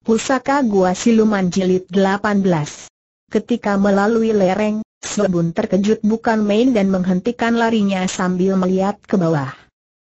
Pusaka Gua Siluman Jilid 18 Ketika melalui lereng, Sobun terkejut bukan main dan menghentikan larinya sambil melihat ke bawah.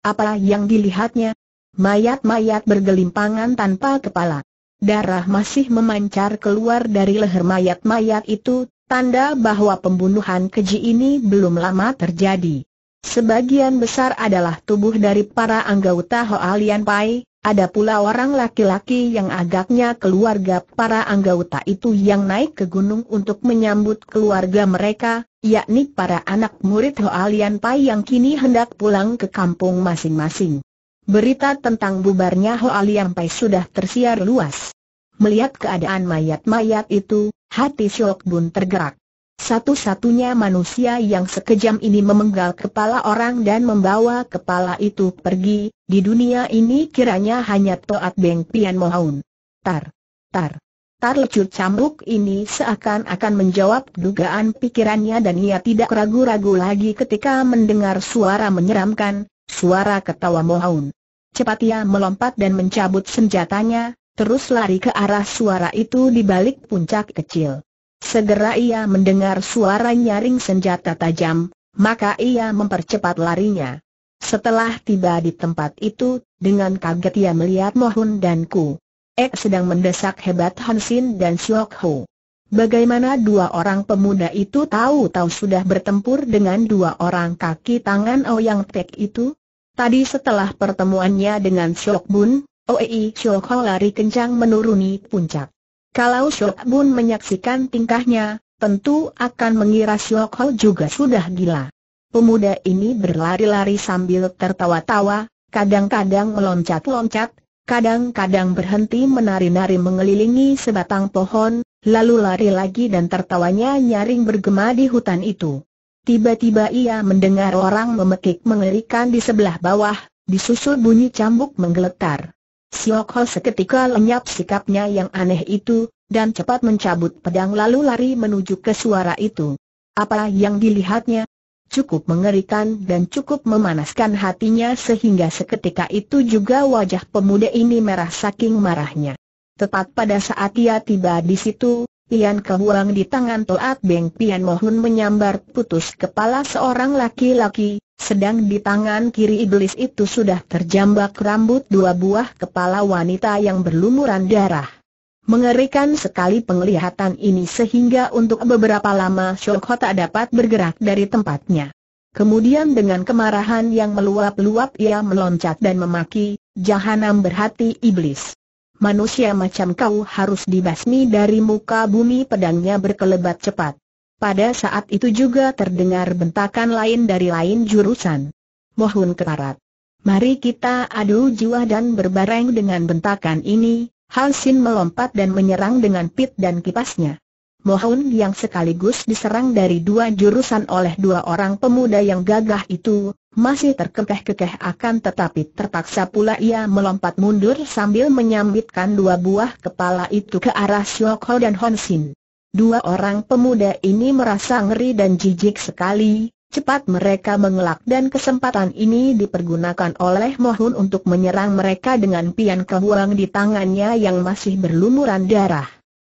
Apa yang dilihatnya? Mayat-mayat bergelimpangan tanpa kepala. Darah masih memancar keluar dari leher mayat-mayat itu, tanda bahwa pembunuhan keji ini belum lama terjadi. Sebagian besar adalah tubuh dari para anggota Hoalian Pai, ada pula orang laki-laki yang agaknya keluarga para anggota itu yang naik ke gunung untuk menyambut keluarga mereka, yakni para anak murid Hoalian Pai yang kini hendak pulang ke kampung masing-masing. Berita tentang bubarnya Hoalian Pai sudah tersiar luas. Melihat keadaan mayat-mayat itu, hati Syok Bun tergerak. Satu-satunya manusia yang sekejam ini memenggal kepala orang dan membawa kepala itu pergi, di dunia ini kiranya hanya Toat Beng Pian Mohaun. Tar, tar, tar lecut cambuk ini seakan-akan menjawab dugaan pikirannya dan ia tidak ragu-ragu lagi ketika mendengar suara menyeramkan, suara ketawa Mohaun. Cepat ia melompat dan mencabut senjatanya, terus lari ke arah suara itu di balik puncak kecil. Segera ia mendengar suara nyaring senjata tajam, maka ia mempercepat larinya. Setelah tiba di tempat itu, dengan kaget ia melihat Mohun dan Ku. Ek sedang mendesak hebat Hansin dan Siok Ho. Bagaimana dua orang pemuda itu tahu-tahu sudah bertempur dengan dua orang kaki tangan Ouyang oh Tek itu? Tadi setelah pertemuannya dengan Siok Bun, Oei Siok Ho lari kencang menuruni puncak. Kalau Shok Bun menyaksikan tingkahnya, tentu akan mengira Shok Ho juga sudah gila. Pemuda ini berlari-lari sambil tertawa-tawa, kadang-kadang meloncat-loncat, kadang-kadang berhenti menari-nari mengelilingi sebatang pohon, lalu lari lagi dan tertawanya nyaring bergema di hutan itu. Tiba-tiba ia mendengar orang memekik mengerikan di sebelah bawah, disusul bunyi cambuk menggeletar. Sioko seketika lenyap sikapnya yang aneh itu, dan cepat mencabut pedang lalu lari menuju ke suara itu. Apa yang dilihatnya? Cukup mengerikan dan cukup memanaskan hatinya sehingga seketika itu juga wajah pemuda ini merah saking marahnya. Tepat pada saat ia tiba di situ, Pian kehuang di tangan Toat Beng Pian Mohun menyambar putus kepala seorang laki-laki, sedang di tangan kiri iblis itu sudah terjambak rambut dua buah kepala wanita yang berlumuran darah. Mengerikan sekali penglihatan ini sehingga untuk beberapa lama Shokho tak dapat bergerak dari tempatnya. Kemudian dengan kemarahan yang meluap-luap ia meloncat dan memaki, jahanam berhati iblis manusia macam kau harus dibasmi dari muka bumi pedangnya berkelebat cepat. Pada saat itu juga terdengar bentakan lain dari lain jurusan. Mohon keparat. Mari kita adu jiwa dan berbareng dengan bentakan ini, Halsin melompat dan menyerang dengan pit dan kipasnya. Mohon yang sekaligus diserang dari dua jurusan oleh dua orang pemuda yang gagah itu, masih terkekeh-kekeh akan tetapi terpaksa pula ia melompat mundur sambil menyambitkan dua buah kepala itu ke arah Syokho dan Honsin. Dua orang pemuda ini merasa ngeri dan jijik sekali, cepat mereka mengelak dan kesempatan ini dipergunakan oleh Mohun untuk menyerang mereka dengan pian kebuang di tangannya yang masih berlumuran darah.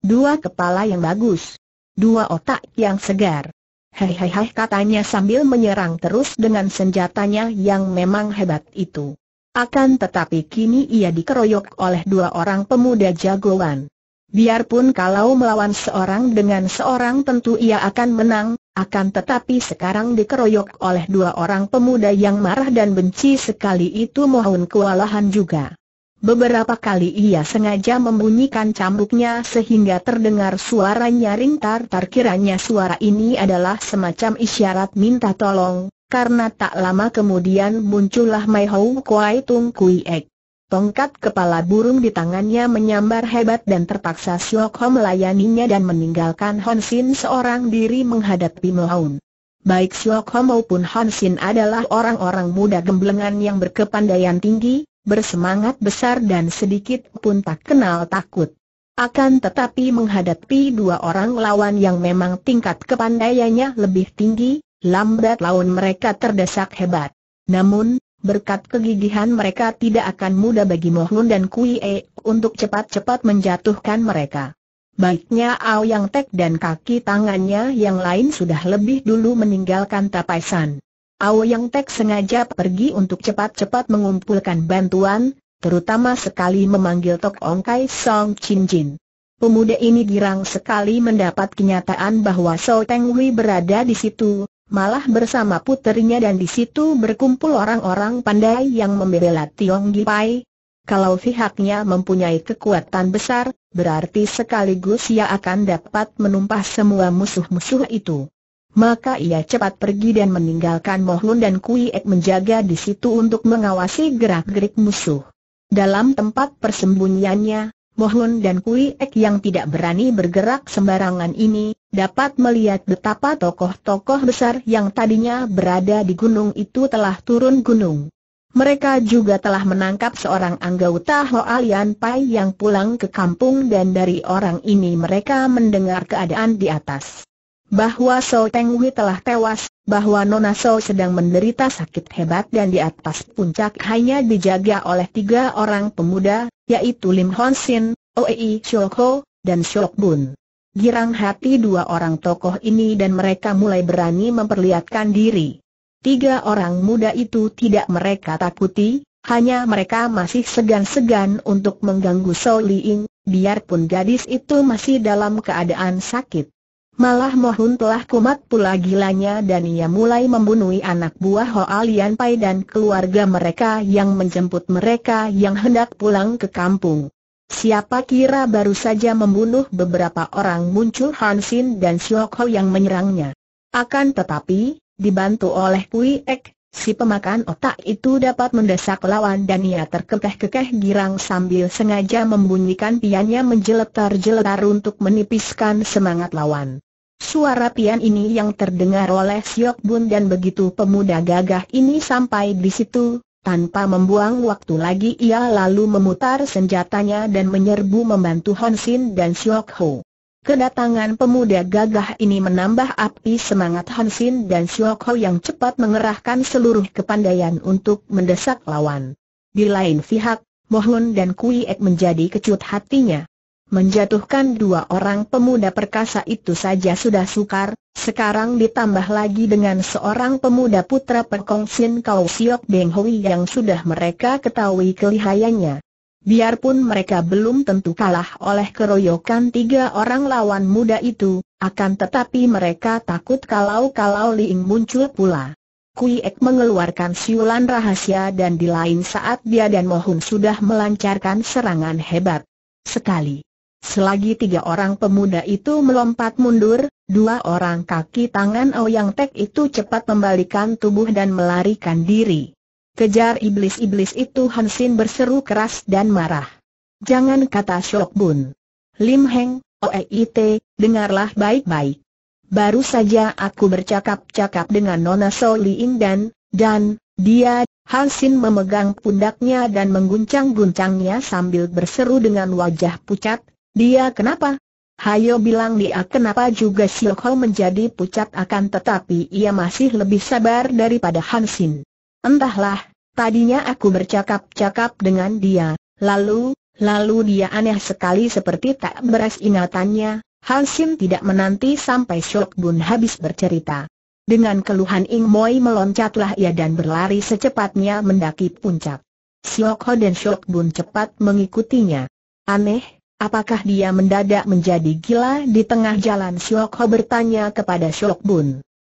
Dua kepala yang bagus. Dua otak yang segar. Hei hei hei katanya sambil menyerang terus dengan senjatanya yang memang hebat itu. Akan tetapi kini ia dikeroyok oleh dua orang pemuda jagoan. Biarpun kalau melawan seorang dengan seorang tentu ia akan menang, akan tetapi sekarang dikeroyok oleh dua orang pemuda yang marah dan benci sekali itu mohon kewalahan juga. Beberapa kali ia sengaja membunyikan cambuknya sehingga terdengar suara nyaring tar kiranya suara ini adalah semacam isyarat minta tolong, karena tak lama kemudian muncullah Mai Hou Kuai Tung Kui Ek. Tongkat kepala burung di tangannya menyambar hebat dan terpaksa Siok Ho melayaninya dan meninggalkan Hon Sin seorang diri menghadapi Mohaun. Baik Siok Ho maupun Hon Sin adalah orang-orang muda gemblengan yang berkepandaian tinggi, bersemangat besar dan sedikit pun tak kenal takut. Akan tetapi menghadapi dua orang lawan yang memang tingkat kepandaiannya lebih tinggi, lambat laun mereka terdesak hebat. Namun, berkat kegigihan mereka tidak akan mudah bagi Mohlun dan Kui E untuk cepat-cepat menjatuhkan mereka. Baiknya Ao Yang Tek dan kaki tangannya yang lain sudah lebih dulu meninggalkan tapaisan. Yang Tek sengaja pergi untuk cepat-cepat mengumpulkan bantuan, terutama sekali memanggil Tok Ong Kai Song Chin Jin. Pemuda ini girang sekali mendapat kenyataan bahwa So Teng Wei berada di situ, malah bersama puterinya dan di situ berkumpul orang-orang pandai yang membela Tiong Pai. Kalau pihaknya mempunyai kekuatan besar, berarti sekaligus ia akan dapat menumpah semua musuh-musuh itu maka ia cepat pergi dan meninggalkan Mohun dan Kui Ek menjaga di situ untuk mengawasi gerak-gerik musuh. Dalam tempat persembunyiannya, Mohun dan Kui Ek yang tidak berani bergerak sembarangan ini, dapat melihat betapa tokoh-tokoh besar yang tadinya berada di gunung itu telah turun gunung. Mereka juga telah menangkap seorang anggota Hoalian Pai yang pulang ke kampung dan dari orang ini mereka mendengar keadaan di atas bahwa So Teng Wei telah tewas, bahwa Nona So sedang menderita sakit hebat dan di atas puncak hanya dijaga oleh tiga orang pemuda, yaitu Lim Hon Sin, Oei Shok Ho, dan Shok Bun. Girang hati dua orang tokoh ini dan mereka mulai berani memperlihatkan diri. Tiga orang muda itu tidak mereka takuti, hanya mereka masih segan-segan untuk mengganggu Li Liing, biarpun gadis itu masih dalam keadaan sakit. Malah Mohun telah kumat pula gilanya dan ia mulai membunuh anak buah Ho Alian Pai dan keluarga mereka yang menjemput mereka yang hendak pulang ke kampung. Siapa kira baru saja membunuh beberapa orang muncul Han dan Siok Ho yang menyerangnya. Akan tetapi, dibantu oleh Pui Ek, si pemakan otak itu dapat mendesak lawan dan ia terkekeh-kekeh girang sambil sengaja membunyikan pianya menjeletar-jeletar untuk menipiskan semangat lawan. Suara pian ini yang terdengar oleh Siok Bun dan begitu pemuda gagah ini sampai di situ, tanpa membuang waktu lagi ia lalu memutar senjatanya dan menyerbu membantu Hon Sin dan Siok Ho. Kedatangan pemuda gagah ini menambah api semangat Hon Sin dan Siok Ho yang cepat mengerahkan seluruh kepandaian untuk mendesak lawan. Di lain pihak, Mohun dan Kui Ek menjadi kecut hatinya. Menjatuhkan dua orang pemuda perkasa itu saja sudah sukar, sekarang ditambah lagi dengan seorang pemuda putra perkongsin Kau Siok Beng Hui yang sudah mereka ketahui kelihayannya. Biarpun mereka belum tentu kalah oleh keroyokan tiga orang lawan muda itu, akan tetapi mereka takut kalau-kalau Liing muncul pula. Kui Ek mengeluarkan siulan rahasia dan di lain saat dia dan Mohun sudah melancarkan serangan hebat sekali. Selagi tiga orang pemuda itu melompat mundur, dua orang kaki tangan Ouyang Tek itu cepat membalikan tubuh dan melarikan diri. Kejar iblis-iblis itu Hansin berseru keras dan marah. Jangan kata Shok Bun. Lim Heng, OEIT, dengarlah baik-baik. Baru saja aku bercakap-cakap dengan Nona So Ing dan, dan, dia, Hansin memegang pundaknya dan mengguncang-guncangnya sambil berseru dengan wajah pucat, dia kenapa? Hayo bilang dia kenapa juga Siok Ho menjadi pucat akan tetapi ia masih lebih sabar daripada Hansin. Entahlah, tadinya aku bercakap-cakap dengan dia, lalu, lalu dia aneh sekali seperti tak beres ingatannya, Hansin tidak menanti sampai Siok Bun habis bercerita. Dengan keluhan Ing Moi meloncatlah ia dan berlari secepatnya mendaki puncak. Siok Ho dan Siok Bun cepat mengikutinya. Aneh, Apakah dia mendadak menjadi gila di tengah jalan Syok bertanya kepada Syok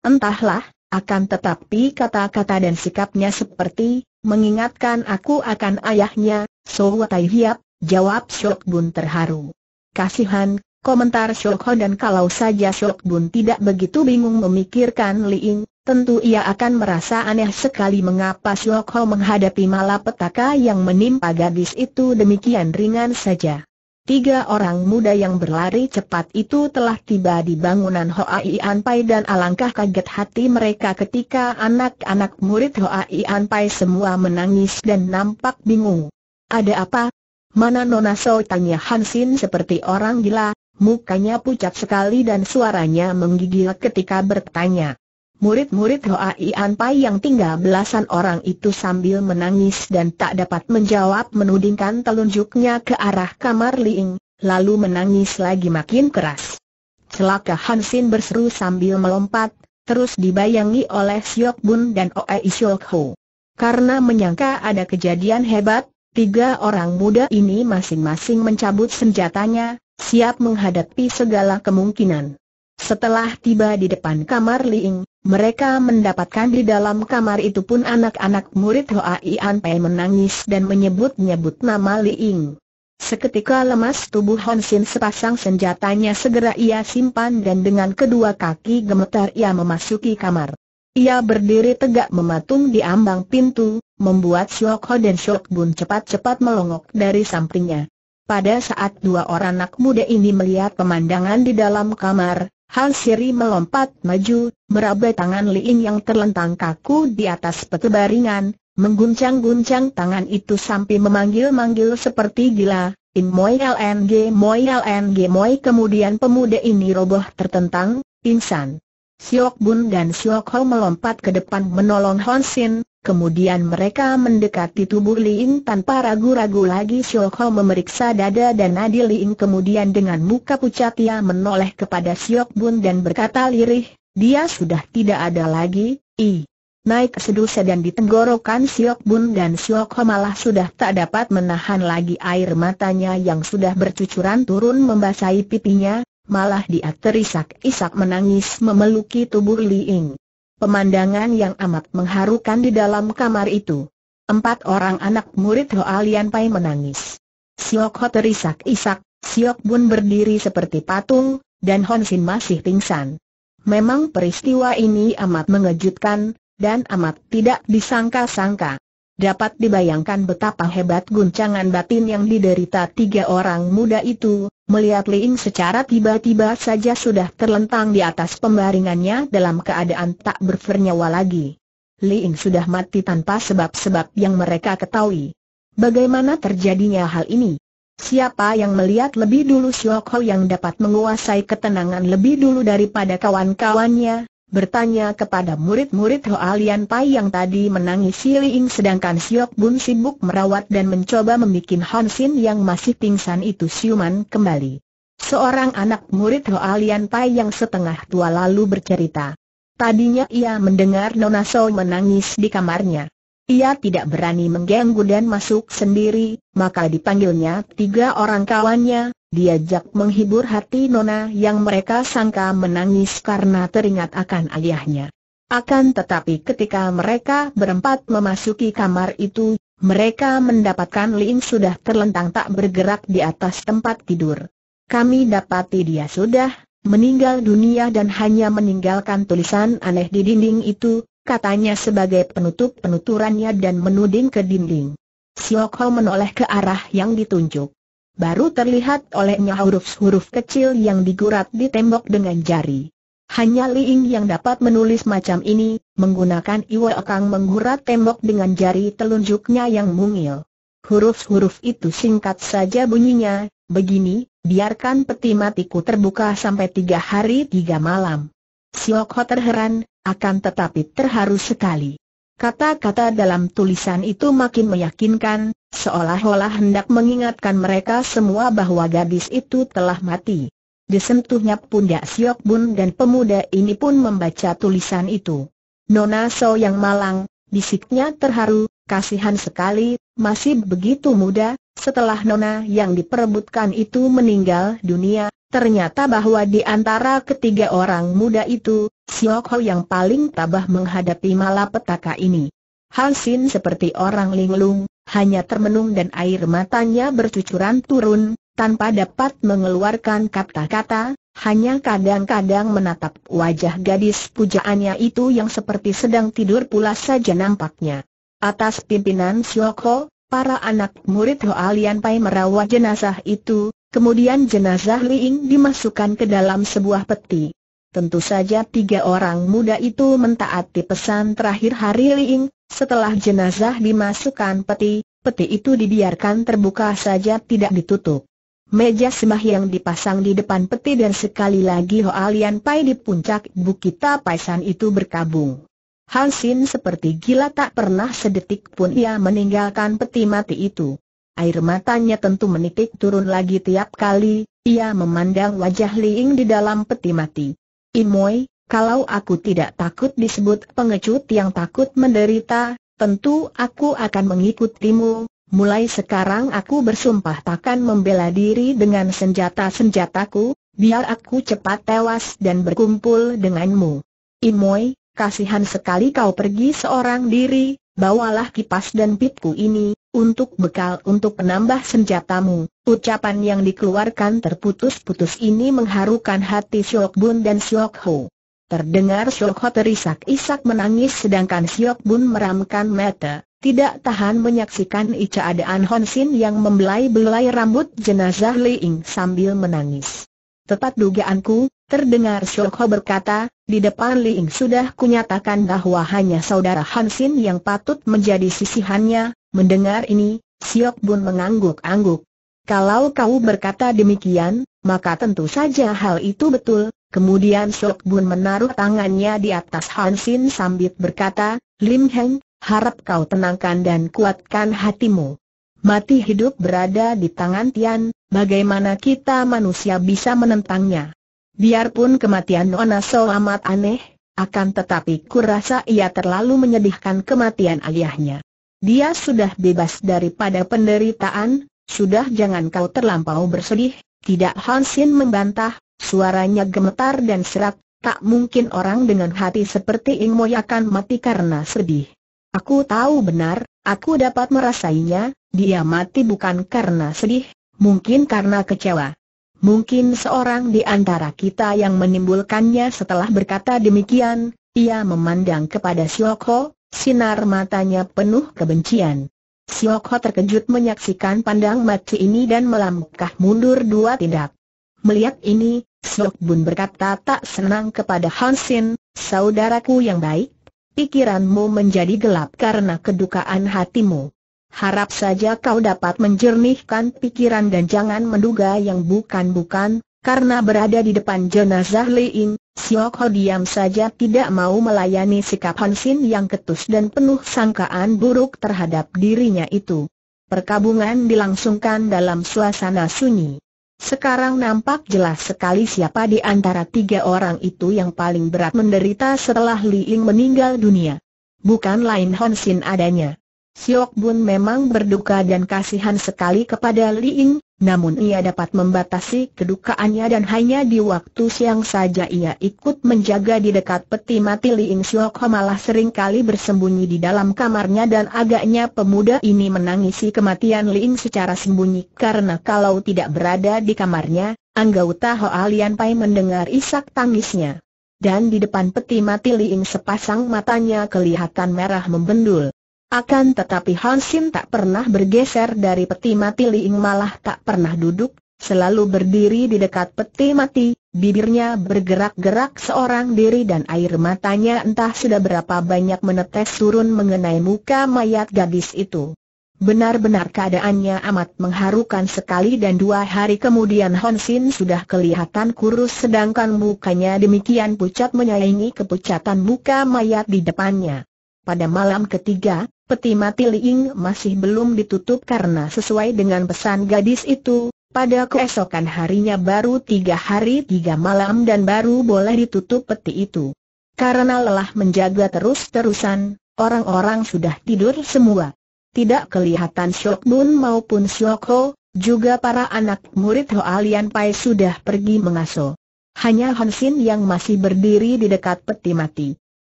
Entahlah, akan tetapi kata-kata dan sikapnya seperti, mengingatkan aku akan ayahnya, So Watai Hiap, jawab Syok terharu. Kasihan, komentar Syok dan kalau saja Syok tidak begitu bingung memikirkan Liing, tentu ia akan merasa aneh sekali mengapa Syok menghadapi malapetaka yang menimpa gadis itu demikian ringan saja. Tiga orang muda yang berlari cepat itu telah tiba di bangunan Hoa Hoai Anpai dan alangkah kaget hati mereka ketika anak-anak murid Hoa Hoai Anpai semua menangis dan nampak bingung. Ada apa? Mana Nona So tanya Hansin seperti orang gila, mukanya pucat sekali dan suaranya menggigil ketika bertanya. Murid-murid Ian Pai yang tinggal belasan orang itu sambil menangis dan tak dapat menjawab menudingkan telunjuknya ke arah kamar Liing, lalu menangis lagi makin keras. Celaka Hansin berseru sambil melompat, terus dibayangi oleh Siok Bun dan Oe Isiok Ho. Karena menyangka ada kejadian hebat, tiga orang muda ini masing-masing mencabut senjatanya, siap menghadapi segala kemungkinan. Setelah tiba di depan kamar Liing, mereka mendapatkan di dalam kamar itu pun anak-anak murid Hoa Ian Pei menangis dan menyebut-nyebut nama Li Ying. Seketika lemas tubuh Hon Sin sepasang senjatanya segera ia simpan dan dengan kedua kaki gemetar ia memasuki kamar. Ia berdiri tegak mematung di ambang pintu, membuat Siok Ho dan Siok Bun cepat-cepat melongok dari sampingnya. Pada saat dua orang anak muda ini melihat pemandangan di dalam kamar, Hal Siri melompat maju, meraba tangan Li Ying yang terlentang kaku di atas petebaringan, mengguncang-guncang tangan itu sampai memanggil-manggil seperti gila, In Moi LNG Moi LNG Moi kemudian pemuda ini roboh tertentang, pingsan. Siok Bun dan Siok Ho melompat ke depan menolong Hon Sin, Kemudian mereka mendekati tubuh Liing tanpa ragu-ragu lagi Xiao Ho memeriksa dada dan nadi Liing kemudian dengan muka pucat ia menoleh kepada Xiao Bun dan berkata lirih, dia sudah tidak ada lagi, i. Naik sedusa dan ditenggorokan Xiao Bun dan Xiao Ho malah sudah tak dapat menahan lagi air matanya yang sudah bercucuran turun membasahi pipinya, malah dia terisak-isak menangis memeluki tubuh Liing. Pemandangan yang amat mengharukan di dalam kamar itu. Empat orang anak murid Hoa Lian Pai menangis. Siok Ho terisak-isak, Siok Bun berdiri seperti patung, dan Hon Sin masih pingsan. Memang peristiwa ini amat mengejutkan, dan amat tidak disangka-sangka. Dapat dibayangkan betapa hebat guncangan batin yang diderita tiga orang muda itu, melihat Ying secara tiba-tiba saja sudah terlentang di atas pembaringannya dalam keadaan tak bernyawa lagi. Ying sudah mati tanpa sebab-sebab yang mereka ketahui. Bagaimana terjadinya hal ini? Siapa yang melihat lebih dulu Siok Ho yang dapat menguasai ketenangan lebih dulu daripada kawan-kawannya, bertanya kepada murid-murid Hoalian Pai yang tadi menangis Siling sedangkan Siok Bun sibuk merawat dan mencoba membuat Hansin yang masih pingsan itu siuman kembali. Seorang anak murid Hoalian Pai yang setengah tua lalu bercerita. Tadinya ia mendengar Nona So menangis di kamarnya. Ia tidak berani mengganggu dan masuk sendiri, maka dipanggilnya tiga orang kawannya, diajak menghibur hati Nona yang mereka sangka menangis karena teringat akan ayahnya. Akan tetapi ketika mereka berempat memasuki kamar itu, mereka mendapatkan Ling sudah terlentang tak bergerak di atas tempat tidur. Kami dapati dia sudah meninggal dunia dan hanya meninggalkan tulisan aneh di dinding itu, katanya sebagai penutup penuturannya dan menuding ke dinding. Siok Ho menoleh ke arah yang ditunjuk. Baru terlihat olehnya huruf-huruf kecil yang digurat di tembok dengan jari. Hanya Li Ying yang dapat menulis macam ini, menggunakan Iwe Kang menggurat tembok dengan jari telunjuknya yang mungil. Huruf-huruf itu singkat saja bunyinya, begini, biarkan peti matiku terbuka sampai tiga hari tiga malam. Siok Ho terheran, akan tetapi terharu sekali. Kata-kata dalam tulisan itu makin meyakinkan, seolah-olah hendak mengingatkan mereka semua bahwa gadis itu telah mati. Disentuhnya pundak Siok Bun dan pemuda ini pun membaca tulisan itu. Nona So yang malang, bisiknya terharu, kasihan sekali, masih begitu muda, setelah Nona yang diperebutkan itu meninggal dunia, Ternyata bahwa di antara ketiga orang muda itu, Siok Ho yang paling tabah menghadapi malapetaka ini. Hal Sin seperti orang linglung, hanya termenung dan air matanya bercucuran turun, tanpa dapat mengeluarkan kata-kata, hanya kadang-kadang menatap wajah gadis pujaannya itu yang seperti sedang tidur pula saja nampaknya. Atas pimpinan Siok Ho, para anak murid Ho Alian Pai merawat jenazah itu, Kemudian jenazah Liing dimasukkan ke dalam sebuah peti. Tentu saja tiga orang muda itu mentaati pesan terakhir hari Liing, setelah jenazah dimasukkan peti, peti itu dibiarkan terbuka saja tidak ditutup. Meja semah yang dipasang di depan peti dan sekali lagi Hoa Lian Pai di puncak Bukit Tapaisan itu berkabung. Hansin seperti gila tak pernah sedetik pun ia meninggalkan peti mati itu. Air matanya tentu menitik turun lagi tiap kali, ia memandang wajah Liing di dalam peti mati. Imoy, kalau aku tidak takut disebut pengecut yang takut menderita, tentu aku akan mengikutimu. Mulai sekarang aku bersumpah takkan membela diri dengan senjata-senjataku, biar aku cepat tewas dan berkumpul denganmu. Imoy, kasihan sekali kau pergi seorang diri, bawalah kipas dan pitku ini, untuk bekal untuk penambah senjatamu. Ucapan yang dikeluarkan terputus-putus ini mengharukan hati Siok Bun dan Siok Ho. Terdengar Siok Ho terisak-isak menangis sedangkan Siok Bun meramkan mata, tidak tahan menyaksikan keadaan Hon Sin yang membelai-belai rambut jenazah Li Ying sambil menangis. Tepat dugaanku, Terdengar Shoko berkata, di depan Li Ying sudah kunyatakan bahwa hanya saudara Hansin yang patut menjadi sisihannya, mendengar ini, Siok Bun mengangguk-angguk. Kalau kau berkata demikian, maka tentu saja hal itu betul, kemudian Siok Bun menaruh tangannya di atas Hansin sambil berkata, Lim Heng, harap kau tenangkan dan kuatkan hatimu. Mati hidup berada di tangan Tian, bagaimana kita manusia bisa menentangnya? Biarpun kematian Nona So amat aneh, akan tetapi kurasa ia terlalu menyedihkan kematian ayahnya. Dia sudah bebas daripada penderitaan, sudah jangan kau terlampau bersedih, tidak Hansin membantah, suaranya gemetar dan serak, tak mungkin orang dengan hati seperti Ing Moy akan mati karena sedih. Aku tahu benar, aku dapat merasainya, dia mati bukan karena sedih, mungkin karena kecewa. Mungkin seorang di antara kita yang menimbulkannya setelah berkata demikian, ia memandang kepada Sioko, sinar matanya penuh kebencian. Sioko terkejut menyaksikan pandang mati ini dan melangkah mundur dua tindak. Melihat ini, Siok Bun berkata tak senang kepada Hansin, saudaraku yang baik, pikiranmu menjadi gelap karena kedukaan hatimu. Harap saja kau dapat menjernihkan pikiran dan jangan menduga yang bukan-bukan, karena berada di depan jenazah Li Ying. Siok Ho diam saja tidak mau melayani sikap Hansin yang ketus dan penuh sangkaan buruk terhadap dirinya itu. Perkabungan dilangsungkan dalam suasana sunyi. Sekarang nampak jelas sekali siapa di antara tiga orang itu yang paling berat menderita setelah Li Ying meninggal dunia. Bukan lain Hansin adanya. Siok Bun memang berduka dan kasihan sekali kepada Li Ying, namun ia dapat membatasi kedukaannya dan hanya di waktu siang saja ia ikut menjaga di dekat peti mati Li Ying Siok Ho malah seringkali bersembunyi di dalam kamarnya dan agaknya pemuda ini menangisi kematian Li Ying secara sembunyi karena kalau tidak berada di kamarnya, anggota Ho Alian Pai mendengar isak tangisnya. Dan di depan peti mati Li Ying sepasang matanya kelihatan merah membendul. Akan tetapi Hansin tak pernah bergeser dari peti mati Liing malah tak pernah duduk, selalu berdiri di dekat peti mati, bibirnya bergerak-gerak seorang diri dan air matanya entah sudah berapa banyak menetes turun mengenai muka mayat gadis itu. Benar-benar keadaannya amat mengharukan sekali dan dua hari kemudian Honsin sudah kelihatan kurus sedangkan mukanya demikian pucat menyaingi kepucatan muka mayat di depannya. Pada malam ketiga, peti mati Liing masih belum ditutup karena sesuai dengan pesan gadis itu, pada keesokan harinya baru tiga hari tiga malam dan baru boleh ditutup peti itu. Karena lelah menjaga terus-terusan, orang-orang sudah tidur semua. Tidak kelihatan Syok Bun maupun Syok Ho, juga para anak murid Ho Alian Pai sudah pergi mengasuh. Hanya Hansin yang masih berdiri di dekat peti mati.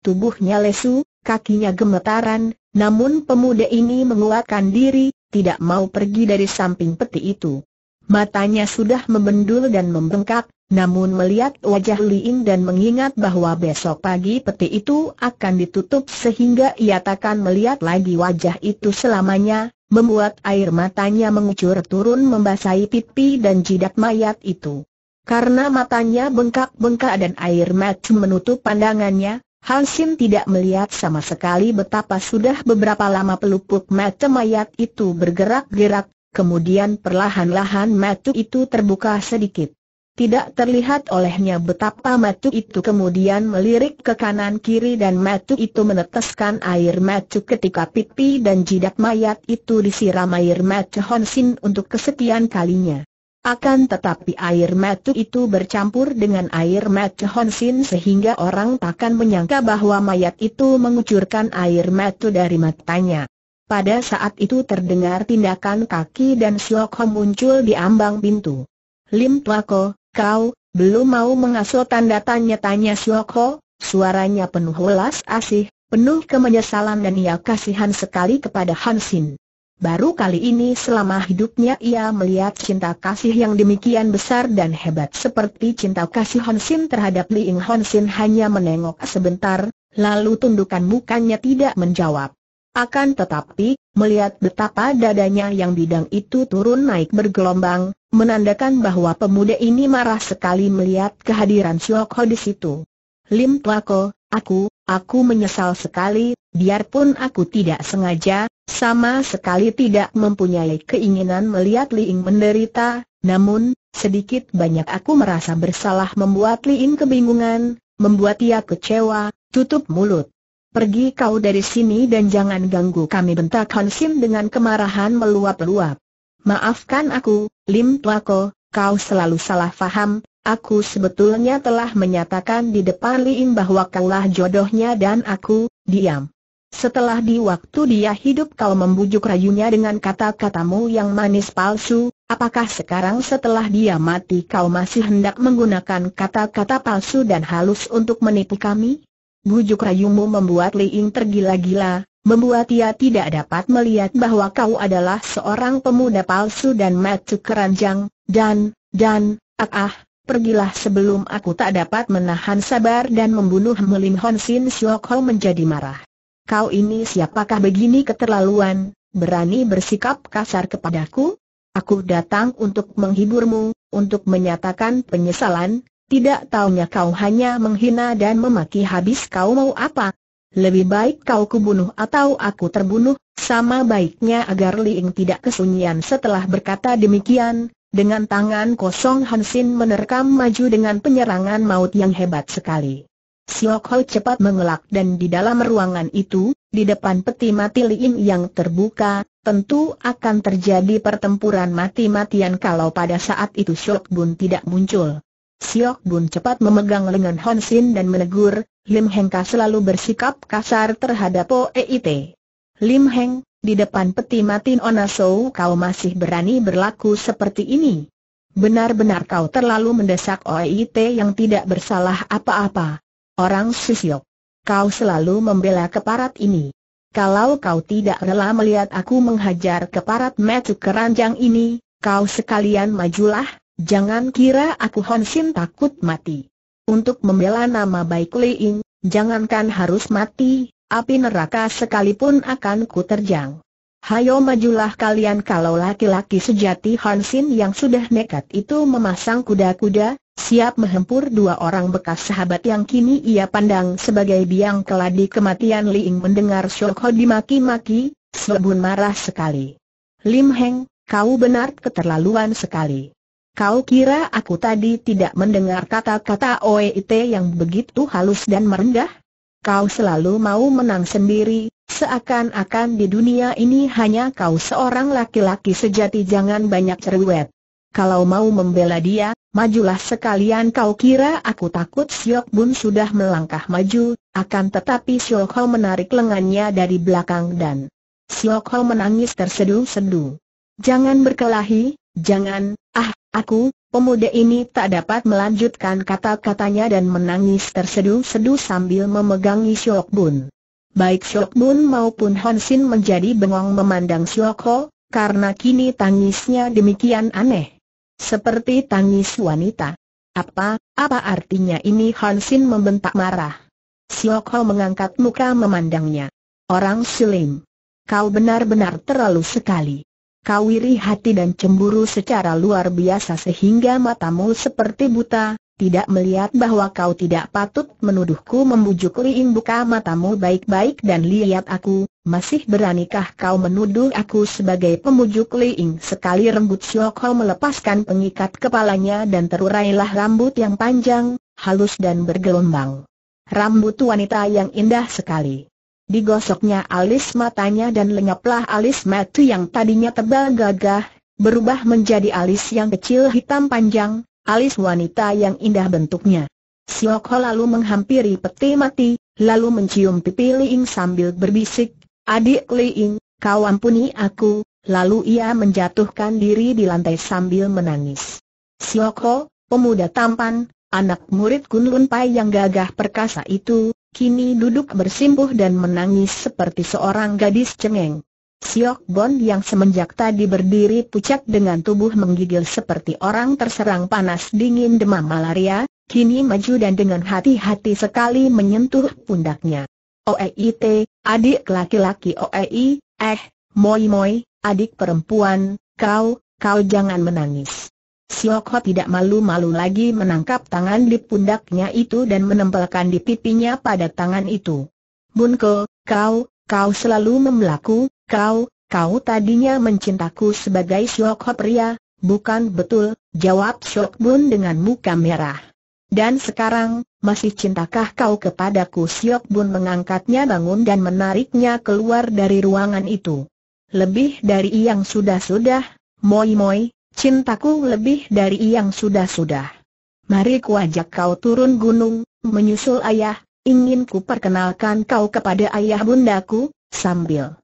Tubuhnya lesu, kakinya gemetaran, namun pemuda ini menguatkan diri, tidak mau pergi dari samping peti itu. Matanya sudah membendul dan membengkak, namun melihat wajah Liin dan mengingat bahwa besok pagi peti itu akan ditutup sehingga ia takkan melihat lagi wajah itu selamanya, membuat air matanya mengucur turun membasahi pipi dan jidat mayat itu. Karena matanya bengkak-bengkak dan air mata menutup pandangannya, Hansim tidak melihat sama sekali betapa sudah beberapa lama pelupuk mata mayat itu bergerak-gerak, kemudian perlahan-lahan mata itu terbuka sedikit. Tidak terlihat olehnya betapa matu itu kemudian melirik ke kanan kiri dan matu itu meneteskan air matu ketika pipi dan jidat mayat itu disiram air matu Honsin untuk kesekian kalinya. Akan tetapi air matu itu bercampur dengan air matu Honsin sehingga orang takkan menyangka bahwa mayat itu mengucurkan air matu dari matanya. Pada saat itu terdengar tindakan kaki dan Siok muncul di ambang pintu. Lim Tuako, kau, belum mau mengasuh tanda tanya-tanya Siok suaranya penuh welas asih, penuh kemenyesalan dan ia kasihan sekali kepada Hansin. Baru kali ini selama hidupnya ia melihat cinta kasih yang demikian besar dan hebat seperti cinta kasih Hon Sin terhadap Li Ying Hon Sin hanya menengok sebentar, lalu tundukan mukanya tidak menjawab. Akan tetapi, melihat betapa dadanya yang bidang itu turun naik bergelombang, menandakan bahwa pemuda ini marah sekali melihat kehadiran Siok Ho di situ. Lim Ko, aku, aku menyesal sekali, Biarpun aku tidak sengaja, sama sekali tidak mempunyai keinginan melihat Liing menderita, namun, sedikit banyak aku merasa bersalah membuat Liing kebingungan, membuat ia kecewa, tutup mulut. Pergi kau dari sini dan jangan ganggu kami bentak Han Sim dengan kemarahan meluap-luap. Maafkan aku, Lim Tuako, kau selalu salah faham, aku sebetulnya telah menyatakan di depan Ying bahwa kaulah jodohnya dan aku, diam. Setelah di waktu dia hidup kau membujuk rayunya dengan kata-katamu yang manis palsu, apakah sekarang setelah dia mati kau masih hendak menggunakan kata-kata palsu dan halus untuk menipu kami? Bujuk rayumu membuat Li Ying tergila-gila, membuat ia tidak dapat melihat bahwa kau adalah seorang pemuda palsu dan matuk keranjang, dan, dan, ah, ah, Pergilah sebelum aku tak dapat menahan sabar dan membunuh Melim Hon Sin Siok Ho menjadi marah kau ini siapakah begini keterlaluan, berani bersikap kasar kepadaku? Aku datang untuk menghiburmu, untuk menyatakan penyesalan, tidak taunya kau hanya menghina dan memaki habis kau mau apa? Lebih baik kau kubunuh atau aku terbunuh, sama baiknya agar Li Ying tidak kesunyian setelah berkata demikian, dengan tangan kosong Hansin menerkam maju dengan penyerangan maut yang hebat sekali. Siok Ho cepat mengelak dan di dalam ruangan itu, di depan peti mati Liim yang terbuka, tentu akan terjadi pertempuran mati-matian kalau pada saat itu Siok Bun tidak muncul. Siok Bun cepat memegang lengan Hon Sin dan menegur, Lim Hengka selalu bersikap kasar terhadap OEIT. Lim Heng, di depan peti mati Onasou kau masih berani berlaku seperti ini. Benar-benar kau terlalu mendesak OEIT yang tidak bersalah apa-apa. Orang Sisiok. Kau selalu membela keparat ini. Kalau kau tidak rela melihat aku menghajar keparat metu keranjang ini, kau sekalian majulah, jangan kira aku Honsin takut mati. Untuk membela nama baik Liing, jangankan harus mati, api neraka sekalipun akan ku terjang. Hayo majulah kalian kalau laki-laki sejati Hansin yang sudah nekat itu memasang kuda-kuda, siap menghempur dua orang bekas sahabat yang kini ia pandang sebagai biang keladi kematian Liing mendengar Shoko dimaki-maki, Sebun marah sekali. Lim Heng, kau benar keterlaluan sekali. Kau kira aku tadi tidak mendengar kata-kata Oeit yang begitu halus dan merendah? Kau selalu mau menang sendiri, Seakan-akan di dunia ini hanya kau seorang laki-laki sejati jangan banyak cerewet. Kalau mau membela dia, majulah sekalian kau kira aku takut Siok Bun sudah melangkah maju, akan tetapi Siok Ho menarik lengannya dari belakang dan Siok Ho menangis terseduh-seduh. Jangan berkelahi, jangan, ah, aku, pemuda ini tak dapat melanjutkan kata-katanya dan menangis terseduh sedu sambil memegangi Siok Bun baik Shok Mun maupun Hansin menjadi bengong memandang Shok Ho, karena kini tangisnya demikian aneh. Seperti tangis wanita. Apa, apa artinya ini Hansin membentak marah. Shok Ho mengangkat muka memandangnya. Orang Sulim. Kau benar-benar terlalu sekali. Kau iri hati dan cemburu secara luar biasa sehingga matamu seperti buta, tidak melihat bahwa kau tidak patut menuduhku membujuk Liin buka matamu baik-baik dan lihat aku, masih beranikah kau menuduh aku sebagai pembujuk Liin sekali rembut Siok melepaskan pengikat kepalanya dan terurailah rambut yang panjang, halus dan bergelombang. Rambut wanita yang indah sekali. Digosoknya alis matanya dan lenyaplah alis mata yang tadinya tebal gagah, berubah menjadi alis yang kecil hitam panjang, alis wanita yang indah bentuknya. Siok Ho lalu menghampiri peti mati, lalu mencium pipi Li Ying sambil berbisik, Adik Li Ying, kau ampuni aku, lalu ia menjatuhkan diri di lantai sambil menangis. Siok Ho, pemuda tampan, anak murid Kunlun Pai yang gagah perkasa itu, kini duduk bersimpuh dan menangis seperti seorang gadis cengeng. Siok Bon yang semenjak tadi berdiri pucat dengan tubuh menggigil seperti orang terserang panas dingin demam malaria, kini maju dan dengan hati-hati sekali menyentuh pundaknya. OEIT, adik laki-laki OEI, eh, moi moi, adik perempuan, kau, kau jangan menangis. Siok Ho tidak malu-malu lagi menangkap tangan di pundaknya itu dan menempelkan di pipinya pada tangan itu. Bunko, kau, kau selalu memelaku, Kau, kau tadinya mencintaku sebagai Syok Hop bukan betul, jawab Syok Bun dengan muka merah. Dan sekarang, masih cintakah kau kepadaku Syok Bun mengangkatnya bangun dan menariknya keluar dari ruangan itu. Lebih dari yang sudah-sudah, moi-moi, cintaku lebih dari yang sudah-sudah. Mari ku ajak kau turun gunung, menyusul ayah, ingin ku perkenalkan kau kepada ayah bundaku, sambil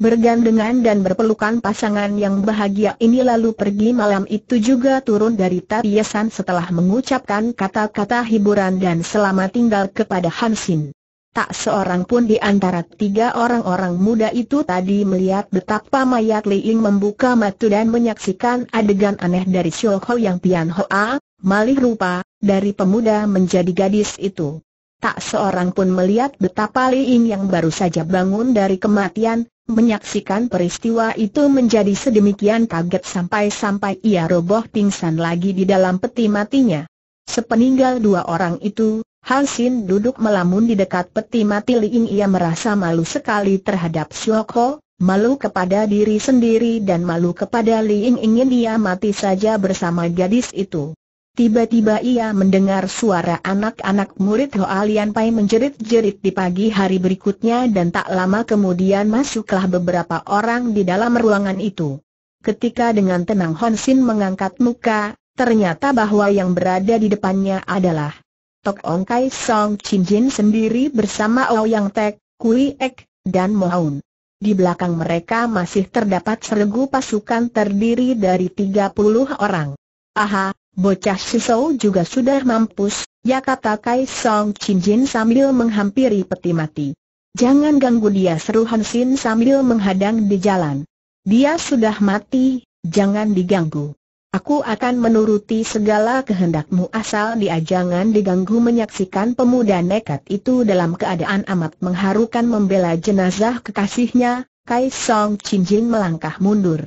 bergandengan dan berpelukan pasangan yang bahagia ini lalu pergi malam itu juga turun dari tariasan setelah mengucapkan kata-kata hiburan dan selamat tinggal kepada Hansin. Tak seorang pun di antara tiga orang-orang muda itu tadi melihat betapa mayat Li Ying membuka mata dan menyaksikan adegan aneh dari Xiao Ho yang Pian Hoa, malih rupa, dari pemuda menjadi gadis itu. Tak seorang pun melihat betapa Li Ying yang baru saja bangun dari kematian, Menyaksikan peristiwa itu menjadi sedemikian kaget sampai-sampai ia roboh pingsan lagi di dalam peti matinya. Sepeninggal dua orang itu, Han Sin duduk melamun di dekat peti mati Liing ia merasa malu sekali terhadap Sioko, malu kepada diri sendiri dan malu kepada Liing ingin dia mati saja bersama gadis itu. Tiba-tiba ia mendengar suara anak-anak murid Hoalian Pai menjerit-jerit di pagi hari berikutnya dan tak lama kemudian masuklah beberapa orang di dalam ruangan itu. Ketika dengan tenang Hon Sin mengangkat muka, ternyata bahwa yang berada di depannya adalah Tok Ong Kai Song Chin Jin sendiri bersama Ouyang Tek, Kui Ek, dan Mohaun. Di belakang mereka masih terdapat seregu pasukan terdiri dari 30 orang. Aha, Bocah Sisou juga sudah mampus, ya kata Kai Song Chin Jin sambil menghampiri peti mati. Jangan ganggu dia seru Han Sin sambil menghadang di jalan. Dia sudah mati, jangan diganggu. Aku akan menuruti segala kehendakmu asal dia jangan diganggu menyaksikan pemuda nekat itu dalam keadaan amat mengharukan membela jenazah kekasihnya, Kai Song Chin Jin melangkah mundur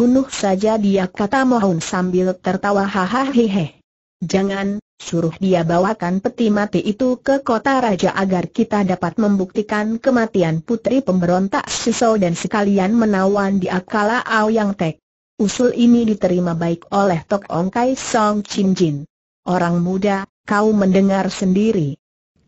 bunuh saja dia kata Mohon sambil tertawa hahaha. Jangan, suruh dia bawakan peti mati itu ke kota raja agar kita dapat membuktikan kematian putri pemberontak Siso dan sekalian menawan di Akala Aoyang Tek. Usul ini diterima baik oleh Tok Ong Kai Song Chin Jin. Orang muda, kau mendengar sendiri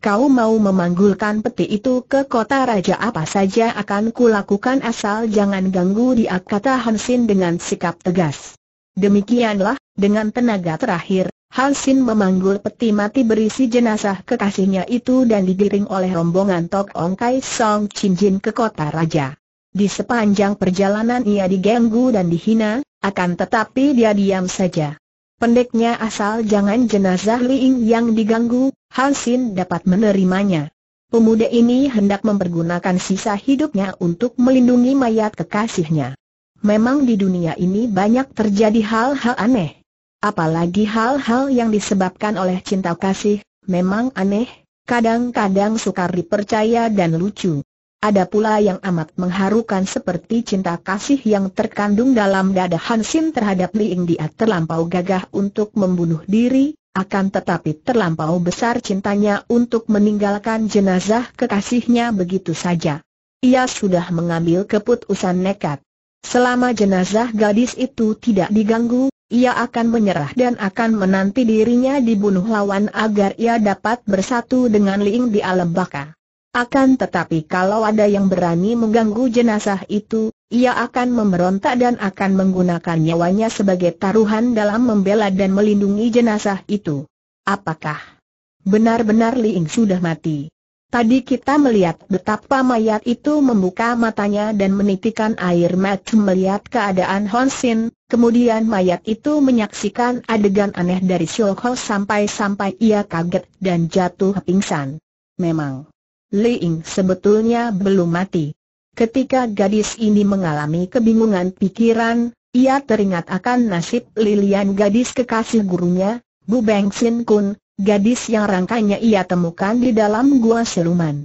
kau mau memanggulkan peti itu ke kota raja apa saja akan kulakukan asal jangan ganggu dia kata Hansin dengan sikap tegas. Demikianlah, dengan tenaga terakhir, Hansin memanggul peti mati berisi jenazah kekasihnya itu dan digiring oleh rombongan Tok Ong Kai Song Chinjin ke kota raja. Di sepanjang perjalanan ia diganggu dan dihina, akan tetapi dia diam saja. Pendeknya asal jangan jenazah Liing yang diganggu, Han Sin dapat menerimanya. Pemuda ini hendak mempergunakan sisa hidupnya untuk melindungi mayat kekasihnya. Memang di dunia ini banyak terjadi hal-hal aneh. Apalagi hal-hal yang disebabkan oleh cinta kasih, memang aneh, kadang-kadang sukar dipercaya dan lucu. Ada pula yang amat mengharukan seperti cinta kasih yang terkandung dalam dada Hansin terhadap Liing dia terlampau gagah untuk membunuh diri, akan tetapi terlampau besar cintanya untuk meninggalkan jenazah kekasihnya begitu saja. Ia sudah mengambil keputusan nekat. Selama jenazah gadis itu tidak diganggu, ia akan menyerah dan akan menanti dirinya dibunuh lawan agar ia dapat bersatu dengan Liing di Alembaka. Akan tetapi kalau ada yang berani mengganggu jenazah itu, ia akan memberontak dan akan menggunakan nyawanya sebagai taruhan dalam membela dan melindungi jenazah itu. Apakah benar-benar Liing sudah mati? Tadi kita melihat betapa mayat itu membuka matanya dan menitikan air mata melihat keadaan Honsin, kemudian mayat itu menyaksikan adegan aneh dari Shilho sampai-sampai ia kaget dan jatuh pingsan. Memang Lei Ying sebetulnya belum mati. Ketika gadis ini mengalami kebingungan pikiran, ia teringat akan nasib Lilian gadis kekasih gurunya, Bu Beng Sin Kun, gadis yang rangkanya ia temukan di dalam gua seluman.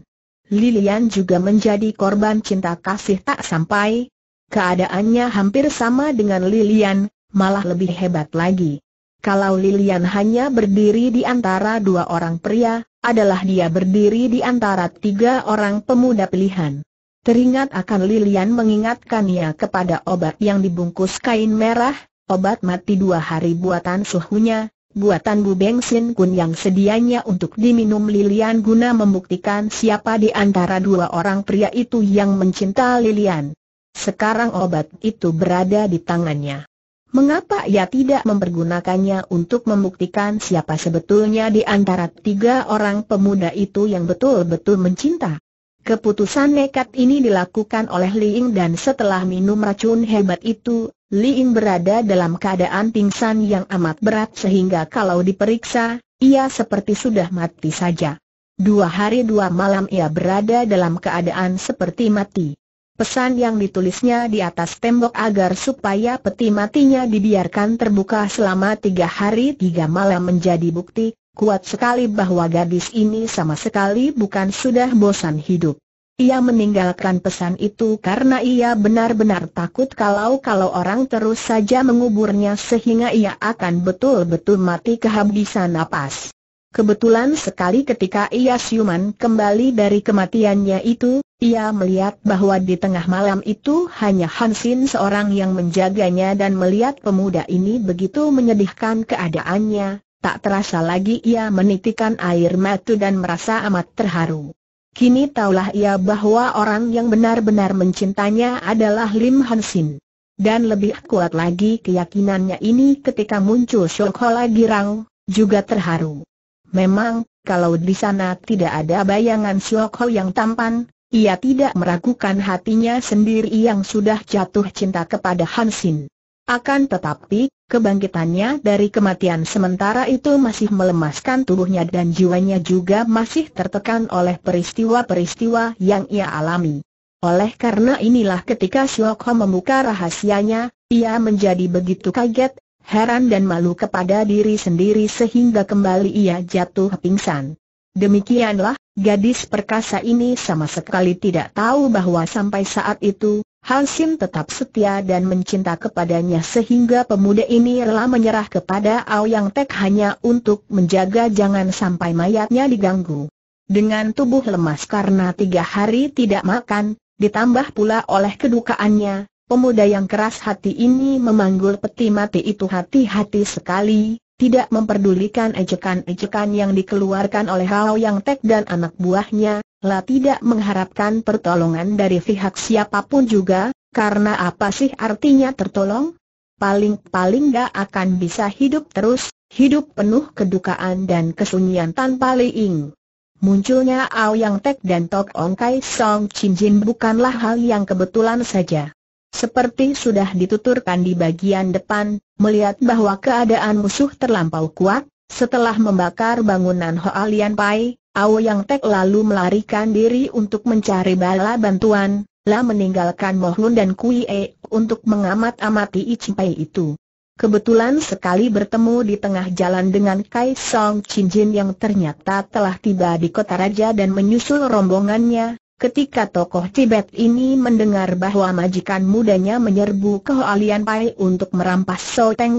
Lilian juga menjadi korban cinta kasih tak sampai. Keadaannya hampir sama dengan Lilian, malah lebih hebat lagi. Kalau Lilian hanya berdiri di antara dua orang pria, adalah dia berdiri di antara tiga orang pemuda pilihan. Teringat akan Lilian mengingatkannya kepada obat yang dibungkus kain merah, obat mati dua hari buatan suhunya, buatan Bu Beng Sin Kun yang sedianya untuk diminum Lilian guna membuktikan siapa di antara dua orang pria itu yang mencinta Lilian. Sekarang obat itu berada di tangannya. Mengapa ia tidak mempergunakannya untuk membuktikan siapa sebetulnya di antara tiga orang pemuda itu yang betul-betul mencinta? Keputusan nekat ini dilakukan oleh Li Ying dan setelah minum racun hebat itu, Li Ying berada dalam keadaan pingsan yang amat berat sehingga kalau diperiksa, ia seperti sudah mati saja. Dua hari dua malam ia berada dalam keadaan seperti mati. Pesan yang ditulisnya di atas tembok agar supaya peti matinya dibiarkan terbuka selama tiga hari tiga malam menjadi bukti kuat sekali bahwa gadis ini sama sekali bukan sudah bosan hidup. Ia meninggalkan pesan itu karena ia benar-benar takut kalau-kalau orang terus saja menguburnya sehingga ia akan betul-betul mati kehabisan napas. Kebetulan sekali ketika ia siuman kembali dari kematiannya itu, ia melihat bahwa di tengah malam itu hanya Hansin seorang yang menjaganya dan melihat pemuda ini begitu menyedihkan keadaannya, tak terasa lagi ia menitikan air mata dan merasa amat terharu. Kini taulah ia bahwa orang yang benar-benar mencintanya adalah Lim Hansin. Dan lebih kuat lagi keyakinannya ini ketika muncul Shokhola Girang, juga terharu. Memang, kalau di sana tidak ada bayangan Siok yang tampan, ia tidak meragukan hatinya sendiri yang sudah jatuh cinta kepada Hansin. Akan tetapi, kebangkitannya dari kematian sementara itu masih melemaskan tubuhnya dan jiwanya juga masih tertekan oleh peristiwa-peristiwa yang ia alami. Oleh karena inilah ketika Siok membuka rahasianya, ia menjadi begitu kaget heran dan malu kepada diri sendiri sehingga kembali ia jatuh pingsan. Demikianlah, gadis perkasa ini sama sekali tidak tahu bahwa sampai saat itu, Hansim tetap setia dan mencinta kepadanya sehingga pemuda ini rela menyerah kepada Aoyang Tek hanya untuk menjaga jangan sampai mayatnya diganggu. Dengan tubuh lemas karena tiga hari tidak makan, ditambah pula oleh kedukaannya, Pemuda yang keras hati ini memanggul peti mati itu hati-hati sekali, tidak memperdulikan ejekan-ejekan yang dikeluarkan oleh Hao Yang Tek dan anak buahnya, lah tidak mengharapkan pertolongan dari pihak siapapun juga, karena apa sih artinya tertolong? Paling-paling gak akan bisa hidup terus, hidup penuh kedukaan dan kesunyian tanpa liing. Munculnya Ao Yang Tek dan Tok Ong Kai Song Chin Jin bukanlah hal yang kebetulan saja. Seperti sudah dituturkan di bagian depan, melihat bahwa keadaan musuh terlampau kuat, setelah membakar bangunan Hoa Lian Pai, Ao Yang Tek lalu melarikan diri untuk mencari bala bantuan, lah meninggalkan Mohun dan Kui E untuk mengamat-amati Icimpai itu. Kebetulan sekali bertemu di tengah jalan dengan Kai Song Chin Jin yang ternyata telah tiba di kota raja dan menyusul rombongannya, Ketika tokoh Tibet ini mendengar bahwa majikan mudanya menyerbu ke Hoalian Pai untuk merampas So Teng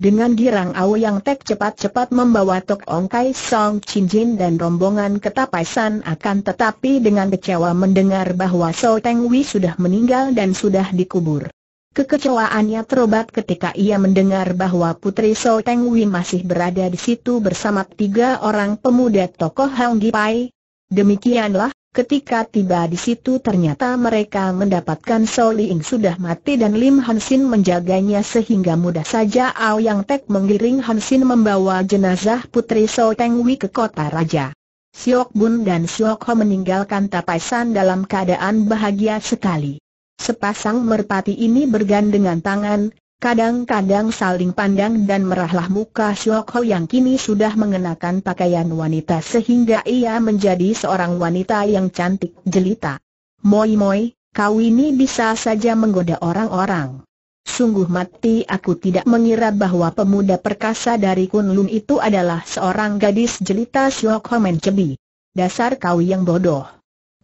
Dengan girang Ao Yang Tek cepat-cepat membawa Tok Ong Kai Song Chin Jin dan rombongan ke Tapaisan akan tetapi dengan kecewa mendengar bahwa So Teng Wei sudah meninggal dan sudah dikubur. Kekecewaannya terobat ketika ia mendengar bahwa Putri So Teng Wei masih berada di situ bersama tiga orang pemuda tokoh Gi Pai. Demikianlah Ketika tiba di situ ternyata mereka mendapatkan So Ling sudah mati dan Lim Hansin menjaganya sehingga mudah saja Ao Yang Tek menggiring Hansin membawa jenazah putri So Teng Wei ke kota raja. Siok Bun dan Siok Ho meninggalkan Tapai San dalam keadaan bahagia sekali. Sepasang merpati ini bergandengan tangan, Kadang-kadang saling pandang dan merahlah muka Siok yang kini sudah mengenakan pakaian wanita sehingga ia menjadi seorang wanita yang cantik jelita. Moi Moi, kau ini bisa saja menggoda orang-orang. Sungguh mati aku tidak mengira bahwa pemuda perkasa dari Kunlun itu adalah seorang gadis jelita Siok Ho mencebi. Dasar kau yang bodoh.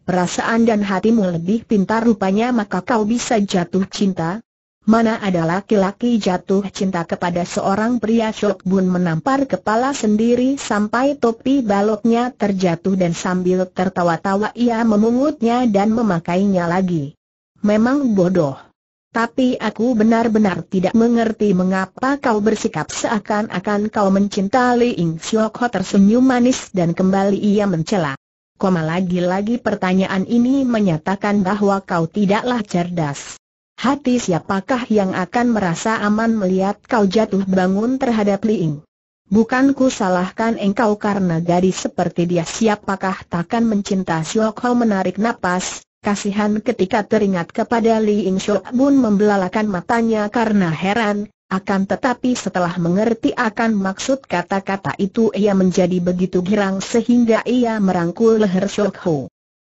Perasaan dan hatimu lebih pintar rupanya maka kau bisa jatuh cinta, Mana ada laki-laki jatuh cinta kepada seorang pria Shok Bun menampar kepala sendiri sampai topi baloknya terjatuh dan sambil tertawa-tawa ia memungutnya dan memakainya lagi. Memang bodoh. Tapi aku benar-benar tidak mengerti mengapa kau bersikap seakan-akan kau mencinta Li Ing Siok Ho tersenyum manis dan kembali ia mencela. Koma lagi-lagi pertanyaan ini menyatakan bahwa kau tidaklah cerdas. Hati siapakah yang akan merasa aman melihat kau jatuh bangun terhadap Liing? Bukan ku salahkan engkau karena gadis seperti dia siapakah takkan mencinta Siok Kau menarik napas, kasihan ketika teringat kepada Li Ying. Siok Bun membelalakan matanya karena heran, akan tetapi setelah mengerti akan maksud kata-kata itu ia menjadi begitu girang sehingga ia merangkul leher Siok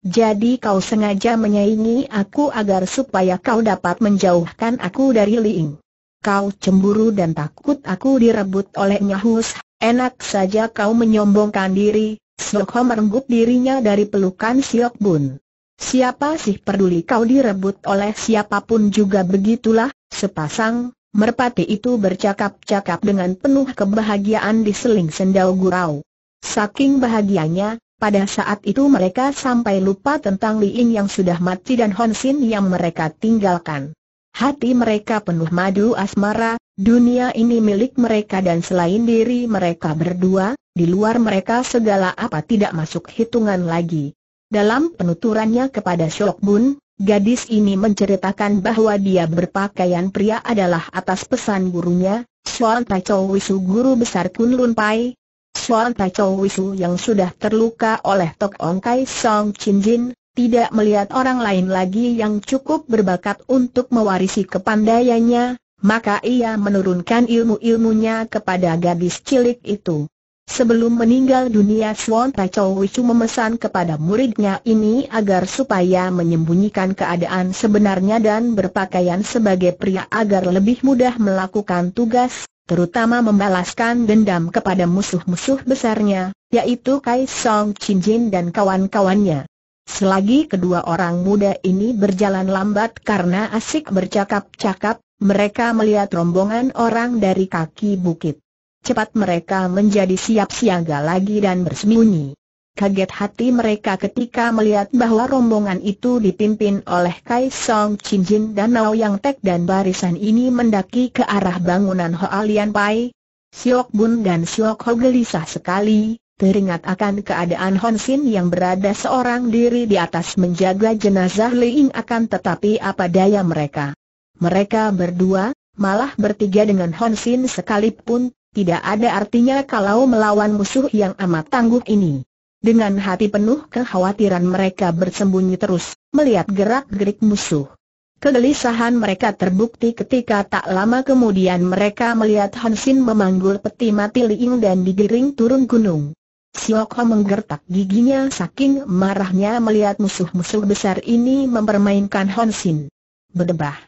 jadi kau sengaja menyaingi aku agar supaya kau dapat menjauhkan aku dari Liing. Kau cemburu dan takut aku direbut oleh Nyahus, enak saja kau menyombongkan diri, Sok merenggut dirinya dari pelukan Siok Bun. Siapa sih peduli kau direbut oleh siapapun juga begitulah, sepasang, merpati itu bercakap-cakap dengan penuh kebahagiaan di seling sendau gurau. Saking bahagianya, pada saat itu mereka sampai lupa tentang Li Ying yang sudah mati dan Hon Sin yang mereka tinggalkan. Hati mereka penuh madu asmara, dunia ini milik mereka dan selain diri mereka berdua, di luar mereka segala apa tidak masuk hitungan lagi. Dalam penuturannya kepada Shok Bun, gadis ini menceritakan bahwa dia berpakaian pria adalah atas pesan gurunya, Shuan Tai Chou Wisu Guru Besar Kun Lun Pai, Suan Chou Wisu yang sudah terluka oleh Tok Ong Kai Song Chin Jin, tidak melihat orang lain lagi yang cukup berbakat untuk mewarisi kepandaiannya, maka ia menurunkan ilmu-ilmunya kepada gadis cilik itu. Sebelum meninggal dunia Suan Chou Wisu memesan kepada muridnya ini agar supaya menyembunyikan keadaan sebenarnya dan berpakaian sebagai pria agar lebih mudah melakukan tugas, terutama membalaskan dendam kepada musuh-musuh besarnya, yaitu Kai Song Chin Jin dan kawan-kawannya. Selagi kedua orang muda ini berjalan lambat karena asik bercakap-cakap, mereka melihat rombongan orang dari kaki bukit. Cepat mereka menjadi siap siaga lagi dan bersembunyi. Kaget hati mereka ketika melihat bahwa rombongan itu dipimpin oleh Kai Song Chin Jin dan Nao Yang Tek dan barisan ini mendaki ke arah bangunan Hoalian Pai. Siok Bun dan Siok Ho gelisah sekali, teringat akan keadaan Hon Sin yang berada seorang diri di atas menjaga jenazah Ying akan tetapi apa daya mereka. Mereka berdua, malah bertiga dengan Hon Sin sekalipun, tidak ada artinya kalau melawan musuh yang amat tangguh ini. Dengan hati penuh kekhawatiran mereka bersembunyi terus, melihat gerak-gerik musuh. Kegelisahan mereka terbukti ketika tak lama kemudian mereka melihat Hansin memanggul peti mati Liing dan digiring turun gunung. Siok Ho menggertak giginya saking marahnya melihat musuh-musuh besar ini mempermainkan Hansin. Berdebah.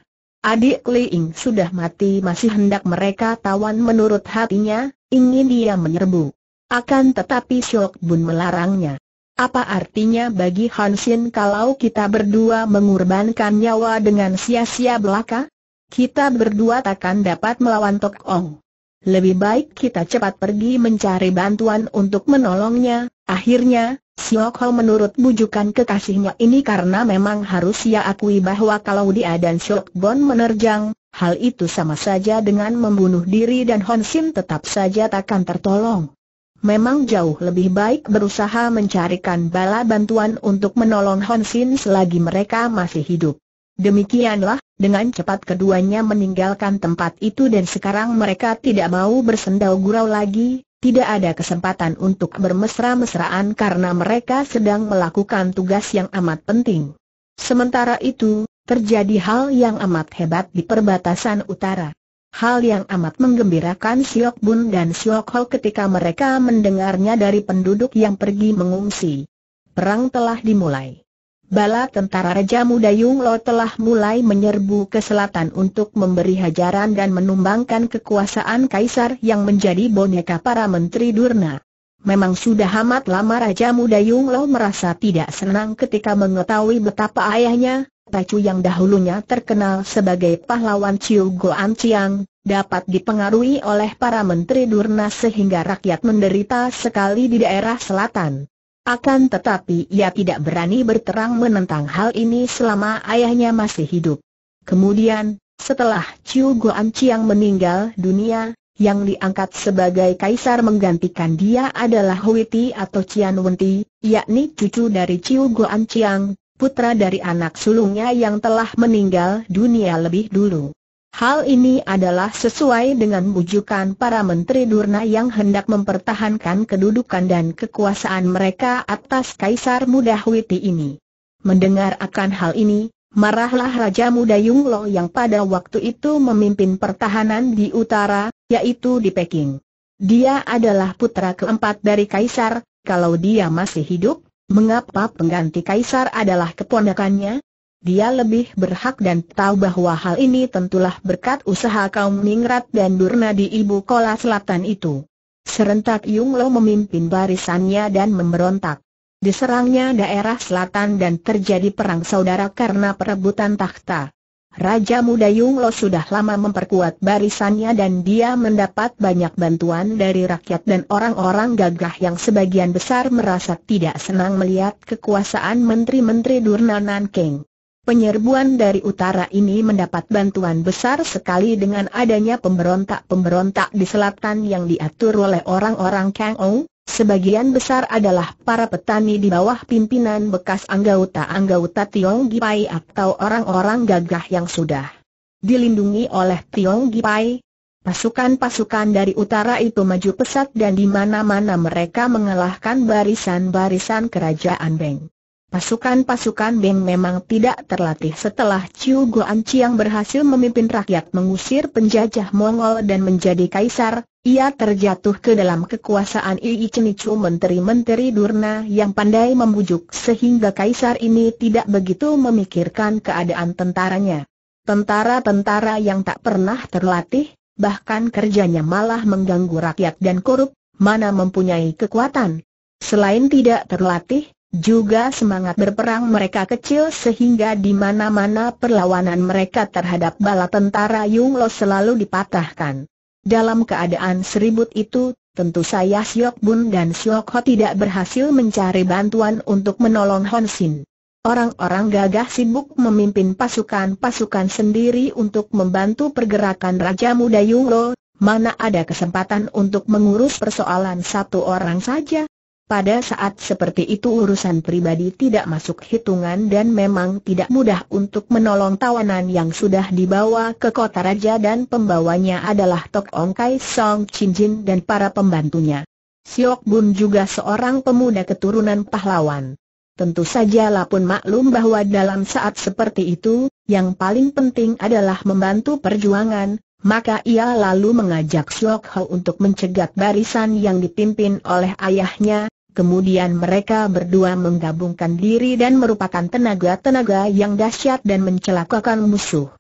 Adik Liing sudah mati masih hendak mereka tawan menurut hatinya, ingin dia menyerbu. Akan tetapi Syok Bun melarangnya. Apa artinya bagi Hansin kalau kita berdua mengorbankan nyawa dengan sia-sia belaka? Kita berdua takkan dapat melawan Tok Ong. Lebih baik kita cepat pergi mencari bantuan untuk menolongnya. Akhirnya, Siok Ho menurut bujukan kekasihnya ini karena memang harus ia akui bahwa kalau dia dan Siok Bon menerjang, hal itu sama saja dengan membunuh diri dan Hon tetap saja takkan tertolong memang jauh lebih baik berusaha mencarikan bala bantuan untuk menolong Honsin selagi mereka masih hidup. Demikianlah, dengan cepat keduanya meninggalkan tempat itu dan sekarang mereka tidak mau bersendau gurau lagi, tidak ada kesempatan untuk bermesra-mesraan karena mereka sedang melakukan tugas yang amat penting. Sementara itu, terjadi hal yang amat hebat di perbatasan utara. Hal yang amat menggembirakan Siok Bun dan Siok Ho ketika mereka mendengarnya dari penduduk yang pergi mengungsi. Perang telah dimulai. Bala tentara Raja Muda Yung Lo telah mulai menyerbu ke selatan untuk memberi hajaran dan menumbangkan kekuasaan kaisar yang menjadi boneka para menteri Durna. Memang sudah amat lama Raja Muda Yung Lo merasa tidak senang ketika mengetahui betapa ayahnya, Pacu yang dahulunya terkenal sebagai pahlawan Chiu Goan Chiang, dapat dipengaruhi oleh para menteri Durna sehingga rakyat menderita sekali di daerah selatan. Akan tetapi ia tidak berani berterang menentang hal ini selama ayahnya masih hidup. Kemudian, setelah Chiu Goan Chiang meninggal dunia, yang diangkat sebagai kaisar menggantikan dia adalah Huiti atau Cian Wenti, yakni cucu dari Ciu Guan Chiang, putra dari anak sulungnya yang telah meninggal dunia lebih dulu. Hal ini adalah sesuai dengan bujukan para menteri Durna yang hendak mempertahankan kedudukan dan kekuasaan mereka atas Kaisar Muda Huiti ini. Mendengar akan hal ini, Marahlah Raja Muda Yunglo yang pada waktu itu memimpin pertahanan di utara, yaitu di Peking. Dia adalah putra keempat dari Kaisar, kalau dia masih hidup, mengapa pengganti Kaisar adalah keponakannya? Dia lebih berhak dan tahu bahwa hal ini tentulah berkat usaha kaum Ningrat dan Durna di Ibu Kola Selatan itu. Serentak Yunglo memimpin barisannya dan memberontak diserangnya daerah selatan dan terjadi perang saudara karena perebutan takhta. Raja muda Yung Lo sudah lama memperkuat barisannya dan dia mendapat banyak bantuan dari rakyat dan orang-orang gagah yang sebagian besar merasa tidak senang melihat kekuasaan menteri-menteri Durnanan King. Penyerbuan dari utara ini mendapat bantuan besar sekali dengan adanya pemberontak-pemberontak di selatan yang diatur oleh orang-orang Kang Ong. Sebagian besar adalah para petani di bawah pimpinan bekas anggota-anggota Tiong Gipai atau orang-orang gagah yang sudah dilindungi oleh Tiong Gipai. Pasukan-pasukan dari utara itu maju pesat dan di mana-mana mereka mengalahkan barisan-barisan kerajaan Beng. Pasukan-pasukan BEM memang tidak terlatih setelah Chiu Guan Chiang berhasil memimpin rakyat mengusir penjajah Mongol dan menjadi kaisar, ia terjatuh ke dalam kekuasaan Ii Chenichu menteri-menteri Durna yang pandai membujuk sehingga kaisar ini tidak begitu memikirkan keadaan tentaranya. Tentara-tentara yang tak pernah terlatih, bahkan kerjanya malah mengganggu rakyat dan korup, mana mempunyai kekuatan. Selain tidak terlatih, juga semangat berperang mereka kecil sehingga di mana-mana perlawanan mereka terhadap bala tentara Yung Lo selalu dipatahkan. Dalam keadaan seribut itu, tentu saya Siok Bun dan Siok Ho tidak berhasil mencari bantuan untuk menolong Hon Sin. Orang-orang gagah sibuk memimpin pasukan-pasukan sendiri untuk membantu pergerakan Raja Muda Yung Lo, mana ada kesempatan untuk mengurus persoalan satu orang saja. Pada saat seperti itu urusan pribadi tidak masuk hitungan dan memang tidak mudah untuk menolong tawanan yang sudah dibawa ke kota raja dan pembawanya adalah Tok Ong Kai Song Chin Jin dan para pembantunya. Siok Bun juga seorang pemuda keturunan pahlawan. Tentu saja Lapun maklum bahwa dalam saat seperti itu, yang paling penting adalah membantu perjuangan, maka ia lalu mengajak Siok Ho untuk mencegat barisan yang dipimpin oleh ayahnya, Kemudian mereka berdua menggabungkan diri dan merupakan tenaga-tenaga yang dahsyat dan mencelakakan musuh.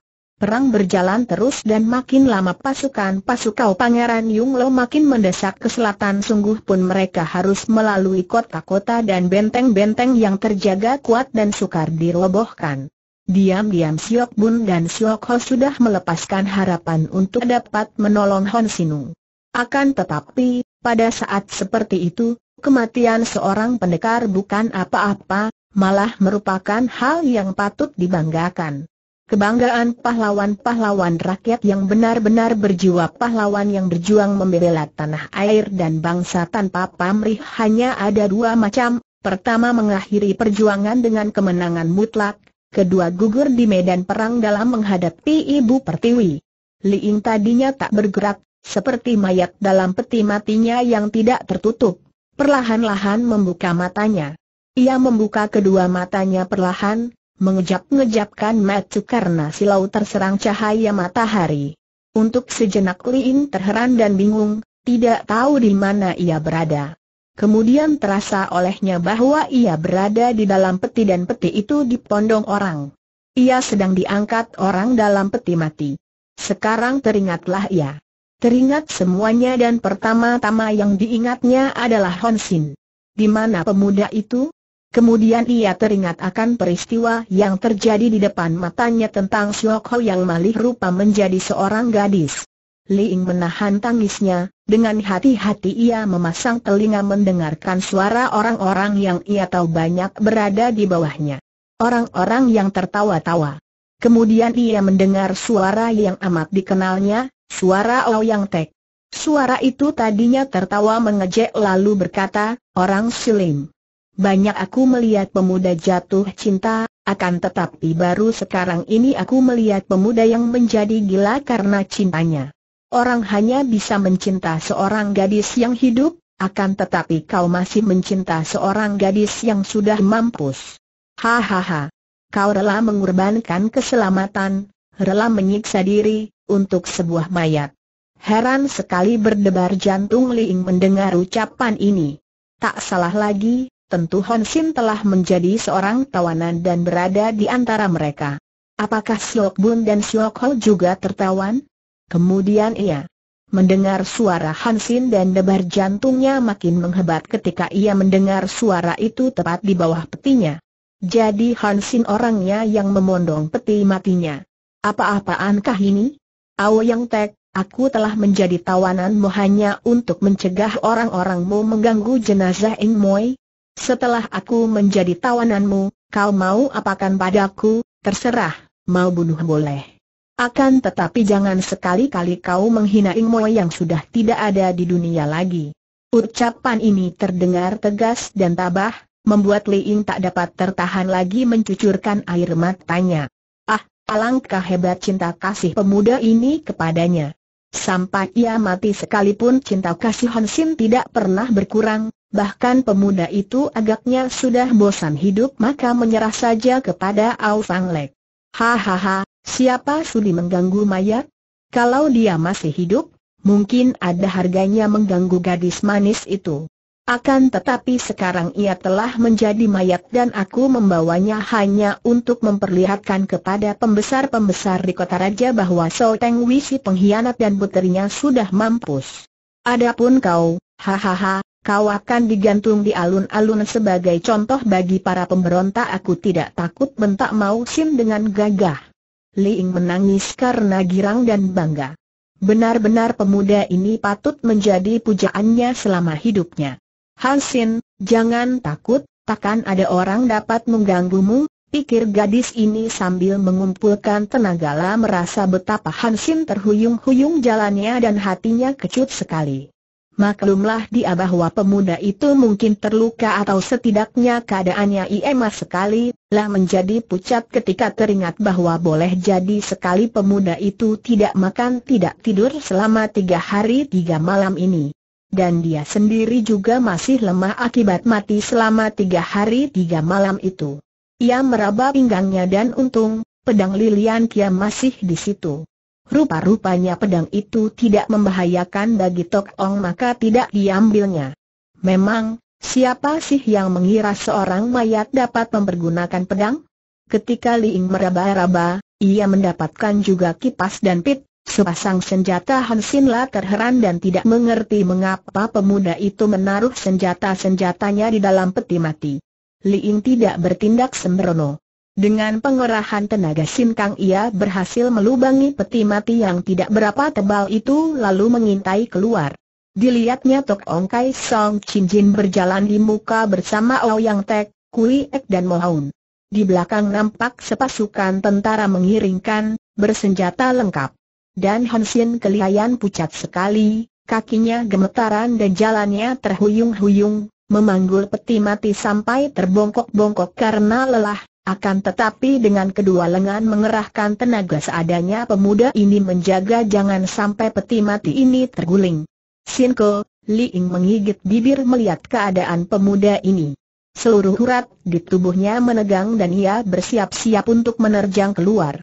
Perang berjalan terus dan makin lama pasukan-pasukau Pangeran Yung Lo makin mendesak ke selatan sungguh pun mereka harus melalui kota-kota dan benteng-benteng yang terjaga kuat dan sukar dirobohkan. Diam-diam Siok Bun dan Siok Ho sudah melepaskan harapan untuk dapat menolong Hon Sinung. Akan tetapi, pada saat seperti itu, kematian seorang pendekar bukan apa-apa, malah merupakan hal yang patut dibanggakan. Kebanggaan pahlawan-pahlawan rakyat yang benar-benar berjiwa pahlawan yang berjuang membela tanah air dan bangsa tanpa pamrih hanya ada dua macam, pertama mengakhiri perjuangan dengan kemenangan mutlak, kedua gugur di medan perang dalam menghadapi ibu pertiwi. Liing tadinya tak bergerak, seperti mayat dalam peti matinya yang tidak tertutup. Perlahan-lahan membuka matanya. Ia membuka kedua matanya perlahan, mengejap-ngejapkan mata karena silau terserang cahaya matahari. Untuk sejenak Lin terheran dan bingung, tidak tahu di mana ia berada. Kemudian terasa olehnya bahwa ia berada di dalam peti dan peti itu dipondong orang. Ia sedang diangkat orang dalam peti mati. Sekarang teringatlah ia. Teringat semuanya dan pertama-tama yang diingatnya adalah Honsin. Di mana pemuda itu? Kemudian ia teringat akan peristiwa yang terjadi di depan matanya tentang Siok Ho yang malih rupa menjadi seorang gadis. Liing menahan tangisnya, dengan hati-hati ia memasang telinga mendengarkan suara orang-orang yang ia tahu banyak berada di bawahnya. Orang-orang yang tertawa-tawa. Kemudian ia mendengar suara yang amat dikenalnya, Suara yang Tek. Suara itu tadinya tertawa mengejek lalu berkata, orang silim. Banyak aku melihat pemuda jatuh cinta, akan tetapi baru sekarang ini aku melihat pemuda yang menjadi gila karena cintanya. Orang hanya bisa mencinta seorang gadis yang hidup, akan tetapi kau masih mencinta seorang gadis yang sudah mampus. Hahaha. Kau rela mengorbankan keselamatan, rela menyiksa diri, untuk sebuah mayat. Heran sekali berdebar jantung Liing mendengar ucapan ini. Tak salah lagi, tentu Hon Sin telah menjadi seorang tawanan dan berada di antara mereka. Apakah Siok Bun dan Siok Ho juga tertawan? Kemudian ia mendengar suara Hon Sin dan debar jantungnya makin menghebat ketika ia mendengar suara itu tepat di bawah petinya. Jadi Hon Sin orangnya yang memondong peti matinya. Apa-apaankah ini? Yang Tek, aku telah menjadi tawananmu hanya untuk mencegah orang-orangmu mengganggu jenazah Ing Moi. Setelah aku menjadi tawananmu, kau mau apakan padaku, terserah, mau bunuh boleh. Akan tetapi jangan sekali-kali kau menghina Ing Moi yang sudah tidak ada di dunia lagi. Ucapan ini terdengar tegas dan tabah, membuat Li Ying tak dapat tertahan lagi mencucurkan air matanya. Alangkah hebat cinta kasih pemuda ini kepadanya. Sampai ia mati sekalipun cinta kasih Hansin tidak pernah berkurang, bahkan pemuda itu agaknya sudah bosan hidup maka menyerah saja kepada Au Fang Lek. Hahaha, siapa sudi mengganggu mayat? Kalau dia masih hidup, mungkin ada harganya mengganggu gadis manis itu. Akan tetapi sekarang ia telah menjadi mayat dan aku membawanya hanya untuk memperlihatkan kepada pembesar-pembesar di kota raja bahwa So Teng Wisi pengkhianat dan puterinya sudah mampus. Adapun kau, hahaha, kau akan digantung di alun-alun sebagai contoh bagi para pemberontak aku tidak takut bentak Mau Sim dengan gagah. Liing menangis karena girang dan bangga. Benar-benar pemuda ini patut menjadi pujaannya selama hidupnya. Hansin, jangan takut, takkan ada orang dapat mengganggumu, pikir gadis ini sambil mengumpulkan tenaga lah merasa betapa Hansin terhuyung-huyung jalannya dan hatinya kecut sekali. Maklumlah dia bahwa pemuda itu mungkin terluka atau setidaknya keadaannya iema sekali, lah menjadi pucat ketika teringat bahwa boleh jadi sekali pemuda itu tidak makan tidak tidur selama tiga hari tiga malam ini dan dia sendiri juga masih lemah akibat mati selama tiga hari tiga malam itu. Ia meraba pinggangnya dan untung, pedang lilian kia masih di situ. Rupa-rupanya pedang itu tidak membahayakan bagi Tok Ong maka tidak diambilnya. Memang, siapa sih yang mengira seorang mayat dapat mempergunakan pedang? Ketika Liing meraba-raba, ia mendapatkan juga kipas dan pit, Sepasang senjata Hansinla terheran dan tidak mengerti mengapa pemuda itu menaruh senjata-senjatanya di dalam peti mati. Liing tidak bertindak sembrono. Dengan pengerahan tenaga sinkang ia berhasil melubangi peti mati yang tidak berapa tebal itu lalu mengintai keluar. Dilihatnya Tok Ong Kai Song Chin Jin berjalan di muka bersama Yang Tek, Kui Ek dan Mohaun. Di belakang nampak sepasukan tentara mengiringkan, bersenjata lengkap dan Hansin kelihatan pucat sekali, kakinya gemetaran dan jalannya terhuyung-huyung, memanggul peti mati sampai terbongkok-bongkok karena lelah, akan tetapi dengan kedua lengan mengerahkan tenaga seadanya pemuda ini menjaga jangan sampai peti mati ini terguling. Sinko, Li Ying menggigit bibir melihat keadaan pemuda ini. Seluruh urat di tubuhnya menegang dan ia bersiap-siap untuk menerjang keluar.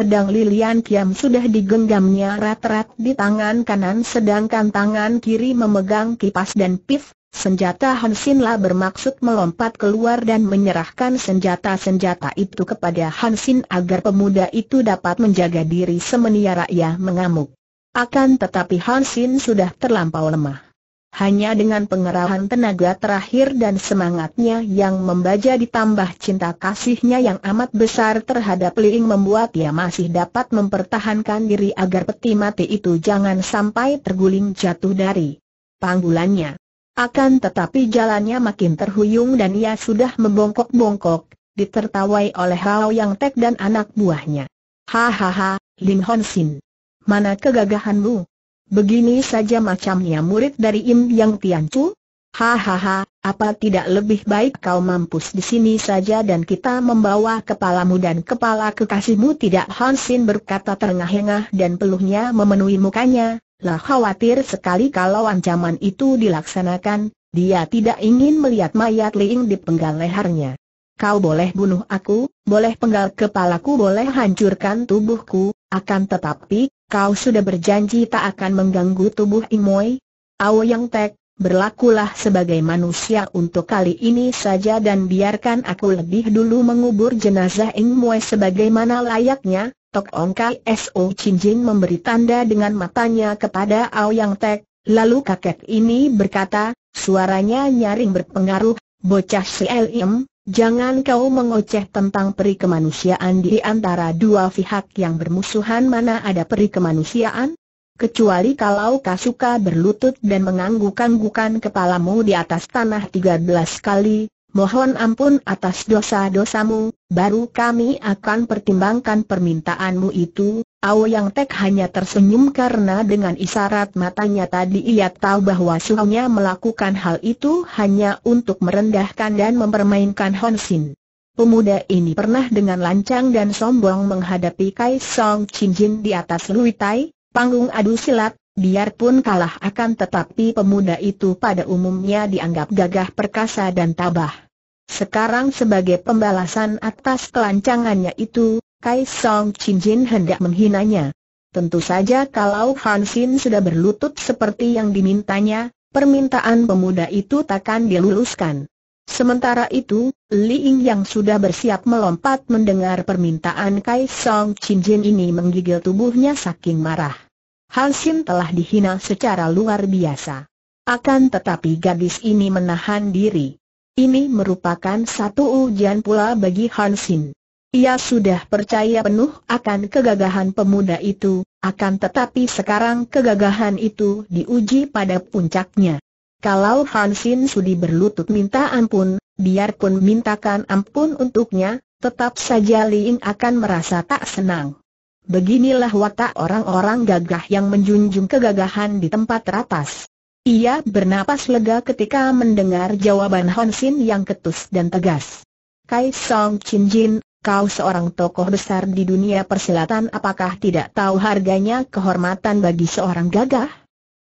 Pedang Lilian Kiam sudah digenggamnya rat-rat di tangan kanan sedangkan tangan kiri memegang kipas dan pif, senjata La bermaksud melompat keluar dan menyerahkan senjata-senjata itu kepada Hansin agar pemuda itu dapat menjaga diri semeniara ia mengamuk. Akan tetapi Hansin sudah terlampau lemah. Hanya dengan pengerahan tenaga terakhir dan semangatnya yang membaca ditambah cinta kasihnya yang amat besar terhadap Liing membuat ia masih dapat mempertahankan diri agar peti mati itu jangan sampai terguling jatuh dari panggulannya. Akan tetapi jalannya makin terhuyung dan ia sudah membongkok-bongkok, ditertawai oleh Hao Yang Tek dan anak buahnya. Hahaha, Lin Hon Sin. Mana kegagahanmu? Begini saja macamnya murid dari Im Yang Tian Chu? Hahaha, apa tidak lebih baik kau mampus di sini saja dan kita membawa kepalamu dan kepala kekasihmu tidak Hansin berkata terengah-engah dan peluhnya memenuhi mukanya, lah khawatir sekali kalau ancaman itu dilaksanakan, dia tidak ingin melihat mayat Liing di penggal lehernya. Kau boleh bunuh aku, boleh penggal kepalaku boleh hancurkan tubuhku, akan tetapi, kau sudah berjanji tak akan mengganggu tubuh Imoy? Ao Yang Tek, berlakulah sebagai manusia untuk kali ini saja dan biarkan aku lebih dulu mengubur jenazah Imoy sebagaimana layaknya. Tok Kai S.O. Jing memberi tanda dengan matanya kepada Ao Yang Tek, lalu kakek ini berkata, suaranya nyaring berpengaruh, bocah si Elim, Jangan kau mengoceh tentang peri kemanusiaan di antara dua pihak yang bermusuhan mana ada peri kemanusiaan? Kecuali kalau kau suka berlutut dan mengangguk-anggukan kepalamu di atas tanah tiga belas kali, mohon ampun atas dosa-dosamu, baru kami akan pertimbangkan permintaanmu itu. Yang Tek hanya tersenyum karena dengan isyarat matanya tadi ia tahu bahwa suhunya melakukan hal itu hanya untuk merendahkan dan mempermainkan Honsin. Pemuda ini pernah dengan lancang dan sombong menghadapi Kai Song Chin Jin di atas Lui Tai, panggung adu silat, Biarpun kalah akan tetapi pemuda itu pada umumnya dianggap gagah perkasa dan tabah. Sekarang sebagai pembalasan atas kelancangannya itu, Kai Song Chin Jin hendak menghinanya. Tentu saja kalau Han Xin sudah berlutut seperti yang dimintanya, permintaan pemuda itu takkan diluluskan. Sementara itu, Li Ying yang sudah bersiap melompat mendengar permintaan Kai Song Chin Jin ini menggigil tubuhnya saking marah. Hansin telah dihina secara luar biasa. Akan tetapi gadis ini menahan diri. Ini merupakan satu ujian pula bagi Hansin. Ia sudah percaya penuh akan kegagahan pemuda itu, akan tetapi sekarang kegagahan itu diuji pada puncaknya. Kalau Hansin sudi berlutut minta ampun, biarpun mintakan ampun untuknya, tetap saja Liing akan merasa tak senang. Beginilah watak orang-orang gagah yang menjunjung kegagahan di tempat teratas. Ia bernapas lega ketika mendengar jawaban Honsin yang ketus dan tegas. Kai Song Chin Jin, kau seorang tokoh besar di dunia persilatan apakah tidak tahu harganya kehormatan bagi seorang gagah?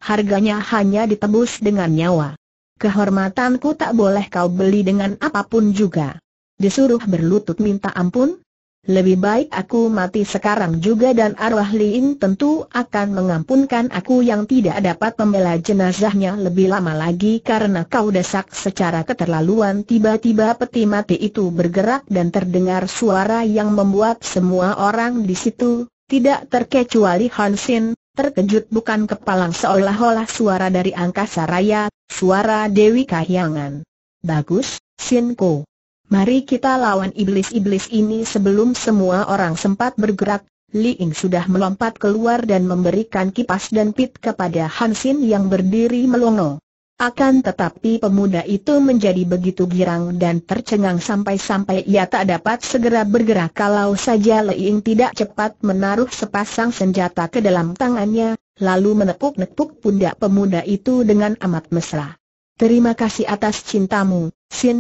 Harganya hanya ditebus dengan nyawa. Kehormatanku tak boleh kau beli dengan apapun juga. Disuruh berlutut minta ampun, lebih baik aku mati sekarang juga dan arwah Liin tentu akan mengampunkan aku yang tidak dapat membela jenazahnya lebih lama lagi karena kau desak secara keterlaluan tiba-tiba peti mati itu bergerak dan terdengar suara yang membuat semua orang di situ, tidak terkecuali Hansin, terkejut bukan kepalang seolah-olah suara dari angkasa raya, suara Dewi Kahyangan. Bagus, Sinko. Mari kita lawan iblis-iblis ini sebelum semua orang sempat bergerak, Li Ying sudah melompat keluar dan memberikan kipas dan pit kepada Hansin yang berdiri melongo. Akan tetapi pemuda itu menjadi begitu girang dan tercengang sampai-sampai ia tak dapat segera bergerak kalau saja Li Ying tidak cepat menaruh sepasang senjata ke dalam tangannya, lalu menepuk-nepuk pundak pemuda itu dengan amat mesra. Terima kasih atas cintamu,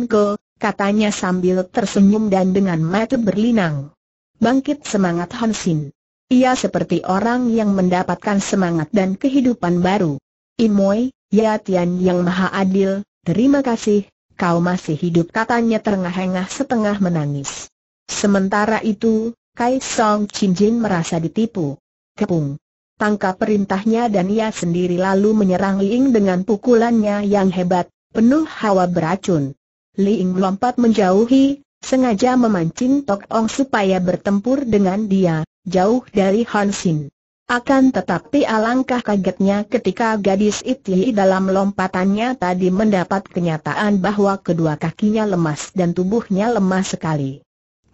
Ko katanya sambil tersenyum dan dengan mata berlinang. Bangkit semangat Hansin. Ia seperti orang yang mendapatkan semangat dan kehidupan baru. Imoy, ya Tian yang maha adil, terima kasih, kau masih hidup katanya terengah-engah setengah menangis. Sementara itu, Kai Song Jin merasa ditipu. Kepung. Tangkap perintahnya dan ia sendiri lalu menyerang Ling dengan pukulannya yang hebat, penuh hawa beracun. Liing lompat menjauhi, sengaja memancing Tok Ong supaya bertempur dengan dia, jauh dari Han Xin. Akan tetapi alangkah kagetnya ketika gadis itu dalam lompatannya tadi mendapat kenyataan bahwa kedua kakinya lemas dan tubuhnya lemah sekali.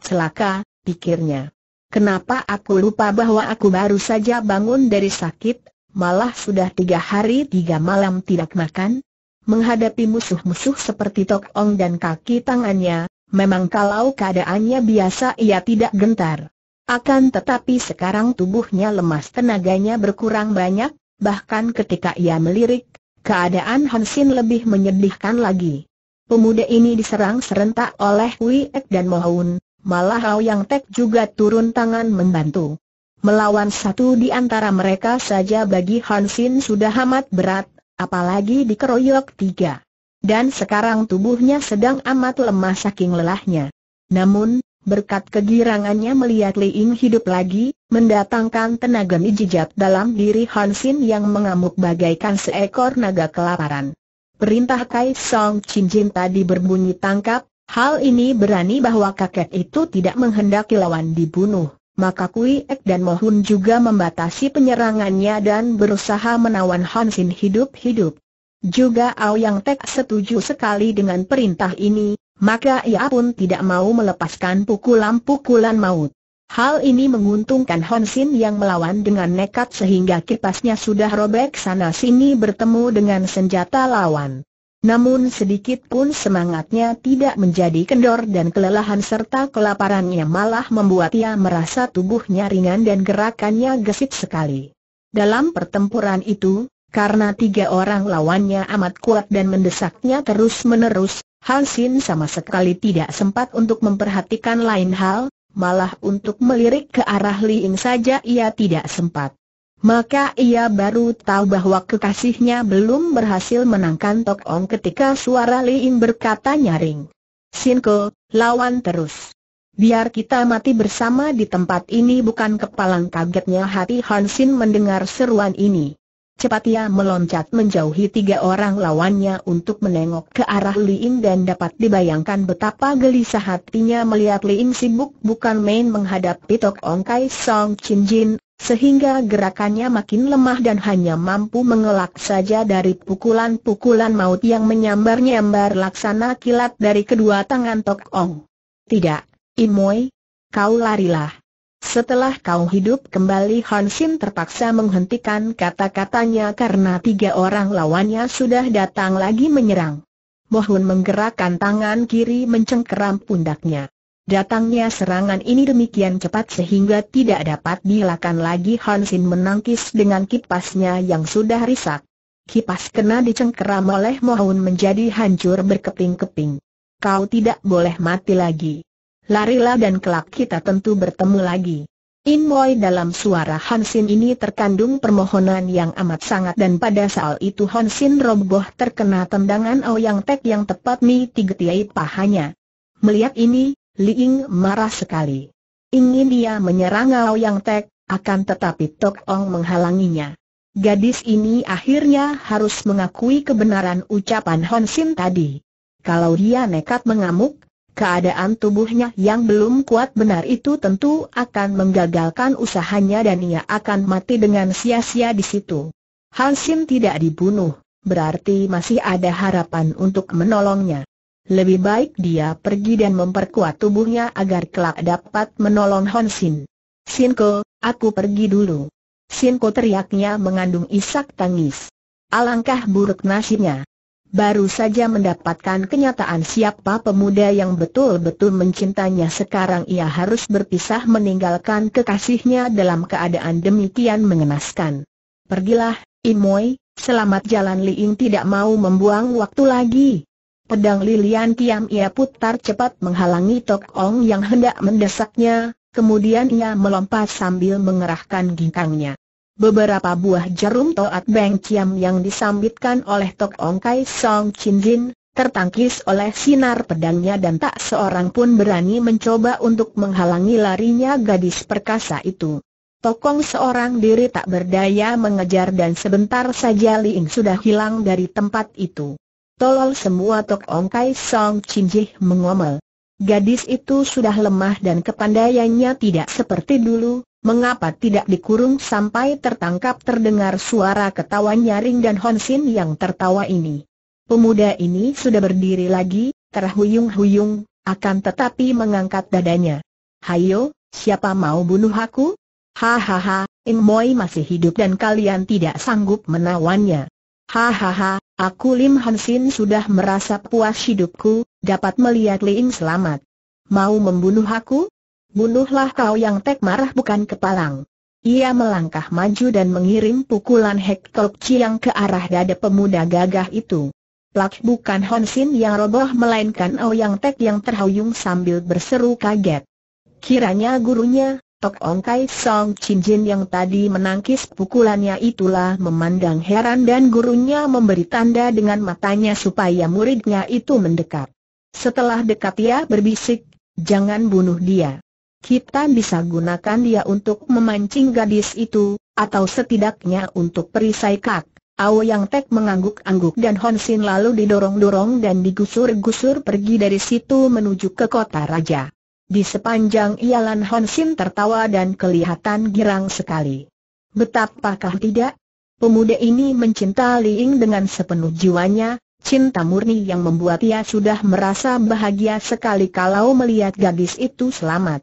Celaka, pikirnya. Kenapa aku lupa bahwa aku baru saja bangun dari sakit, malah sudah tiga hari tiga malam tidak makan? Menghadapi musuh-musuh seperti Tok Ong dan kaki tangannya, memang kalau keadaannya biasa ia tidak gentar. Akan tetapi sekarang tubuhnya lemas tenaganya berkurang banyak, bahkan ketika ia melirik, keadaan Hansin lebih menyedihkan lagi. Pemuda ini diserang serentak oleh Hui Ek dan Mohun. malah Hao Yang Tek juga turun tangan membantu. Melawan satu di antara mereka saja bagi Hansin sudah amat berat, apalagi dikeroyok tiga. Dan sekarang tubuhnya sedang amat lemah saking lelahnya. Namun, berkat kegirangannya melihat Li Ying hidup lagi, mendatangkan tenaga mijijat dalam diri Hansin yang mengamuk bagaikan seekor naga kelaparan. Perintah Kai Song Chin Jin tadi berbunyi tangkap, hal ini berani bahwa kakek itu tidak menghendaki lawan dibunuh maka Kui Ek dan Mohun juga membatasi penyerangannya dan berusaha menawan Han Sin hidup-hidup. Juga Aoyang Tek setuju sekali dengan perintah ini, maka ia pun tidak mau melepaskan pukulan-pukulan maut. Hal ini menguntungkan Hansin Sin yang melawan dengan nekat sehingga kipasnya sudah robek sana-sini bertemu dengan senjata lawan. Namun sedikit pun semangatnya tidak menjadi kendor dan kelelahan serta kelaparannya malah membuat ia merasa tubuhnya ringan dan gerakannya gesit sekali. Dalam pertempuran itu, karena tiga orang lawannya amat kuat dan mendesaknya terus-menerus, Han Sin sama sekali tidak sempat untuk memperhatikan lain hal, malah untuk melirik ke arah Li Ying saja ia tidak sempat. Maka ia baru tahu bahwa kekasihnya belum berhasil menangkan Tok Ong ketika suara Ying berkata nyaring. Sinko, lawan terus. Biar kita mati bersama di tempat ini bukan kepalang kagetnya hati Hansin mendengar seruan ini. Cepat ia meloncat menjauhi tiga orang lawannya untuk menengok ke arah Liin dan dapat dibayangkan betapa gelisah hatinya melihat Liin sibuk bukan main menghadapi Tok Ong Kai Song Chin Jin, sehingga gerakannya makin lemah dan hanya mampu mengelak saja dari pukulan-pukulan maut yang menyambar-nyambar laksana kilat dari kedua tangan Tok Ong. Tidak, Imoy, kau larilah. Setelah kau hidup kembali Hansin terpaksa menghentikan kata-katanya karena tiga orang lawannya sudah datang lagi menyerang. Mohun menggerakkan tangan kiri mencengkeram pundaknya. Datangnya serangan ini demikian cepat sehingga tidak dapat dilakukan lagi Hansin menangkis dengan kipasnya yang sudah risak. Kipas kena dicengkeram oleh Mohun menjadi hancur berkeping-keping. Kau tidak boleh mati lagi larilah dan kelak kita tentu bertemu lagi. In Moi dalam suara Hansin ini terkandung permohonan yang amat sangat dan pada saat itu Hansin roboh terkena tendangan Ouyang Tek yang tepat mi tiga tiai pahanya. Melihat ini, Li Ying marah sekali. Ingin dia menyerang Ouyang Tek, akan tetapi Tok Ong menghalanginya. Gadis ini akhirnya harus mengakui kebenaran ucapan Hansin tadi. Kalau dia nekat mengamuk, Keadaan tubuhnya yang belum kuat benar itu tentu akan menggagalkan usahanya dan ia akan mati dengan sia-sia di situ. Hansin tidak dibunuh, berarti masih ada harapan untuk menolongnya. Lebih baik dia pergi dan memperkuat tubuhnya agar kelak dapat menolong Hansin. Sinko, aku pergi dulu. Sinko teriaknya mengandung isak tangis. Alangkah buruk nasibnya baru saja mendapatkan kenyataan siapa pemuda yang betul-betul mencintanya sekarang ia harus berpisah meninggalkan kekasihnya dalam keadaan demikian mengenaskan. Pergilah, Imoy, selamat jalan Li Ying tidak mau membuang waktu lagi. Pedang lilian kiam ia putar cepat menghalangi Tok Ong yang hendak mendesaknya, kemudian ia melompat sambil mengerahkan ginkangnya beberapa buah jarum toat Beng Ciam yang disambitkan oleh Tok Ong Kai Song Chin Jin, tertangkis oleh sinar pedangnya dan tak seorang pun berani mencoba untuk menghalangi larinya gadis perkasa itu. Tokong seorang diri tak berdaya mengejar dan sebentar saja Liing sudah hilang dari tempat itu. Tolol semua Tok Ong Kai Song Chin Jih mengomel. Gadis itu sudah lemah dan kepandaiannya tidak seperti dulu, Mengapa tidak dikurung sampai tertangkap terdengar suara ketawa nyaring dan Honsin yang tertawa ini? Pemuda ini sudah berdiri lagi, terhuyung-huyung, akan tetapi mengangkat dadanya. Hayo, siapa mau bunuh aku? Hahaha, Im Moi masih hidup dan kalian tidak sanggup menawannya. Hahaha, aku Lim Hansin sudah merasa puas hidupku, dapat melihat Lim selamat. Mau membunuh aku? Bunuhlah kau yang tek marah bukan kepalang. Ia melangkah maju dan mengirim pukulan Hektok Chiang ke arah dada pemuda gagah itu. Plak bukan Honsin yang roboh melainkan yang Tek yang terhuyung sambil berseru kaget. Kiranya gurunya, Tok Ong Kai Song Chin Jin yang tadi menangkis pukulannya itulah memandang heran dan gurunya memberi tanda dengan matanya supaya muridnya itu mendekat. Setelah dekat ia berbisik, jangan bunuh dia kita bisa gunakan dia untuk memancing gadis itu, atau setidaknya untuk perisai kak. Ao Yang Tek mengangguk-angguk dan Hon Sin lalu didorong-dorong dan digusur-gusur pergi dari situ menuju ke kota raja. Di sepanjang ialan Hon Sin tertawa dan kelihatan girang sekali. Betapakah tidak? Pemuda ini mencinta Ying dengan sepenuh jiwanya, cinta murni yang membuat ia sudah merasa bahagia sekali kalau melihat gadis itu selamat.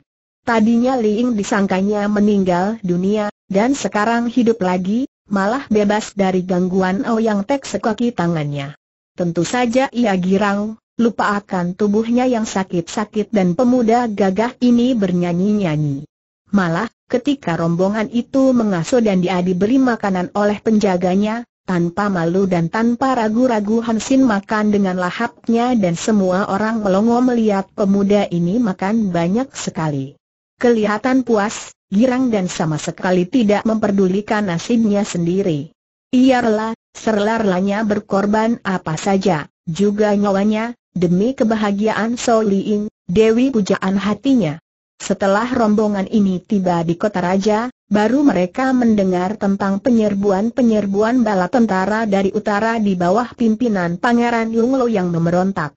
Tadinya Liing disangkanya meninggal dunia, dan sekarang hidup lagi, malah bebas dari gangguan Yang Tek sekaki tangannya. Tentu saja ia girang, lupa akan tubuhnya yang sakit-sakit dan pemuda gagah ini bernyanyi-nyanyi. Malah, ketika rombongan itu mengasuh dan dia diberi makanan oleh penjaganya, tanpa malu dan tanpa ragu-ragu Hansin makan dengan lahapnya dan semua orang melongo melihat pemuda ini makan banyak sekali. Kelihatan puas, girang dan sama sekali tidak memperdulikan nasibnya sendiri. Ia rela, serlarlanya berkorban apa saja, juga nyawanya, demi kebahagiaan Soliing, Dewi pujaan hatinya. Setelah rombongan ini tiba di kota raja, baru mereka mendengar tentang penyerbuan-penyerbuan bala tentara dari utara di bawah pimpinan Pangeran Yung Lo yang memberontak.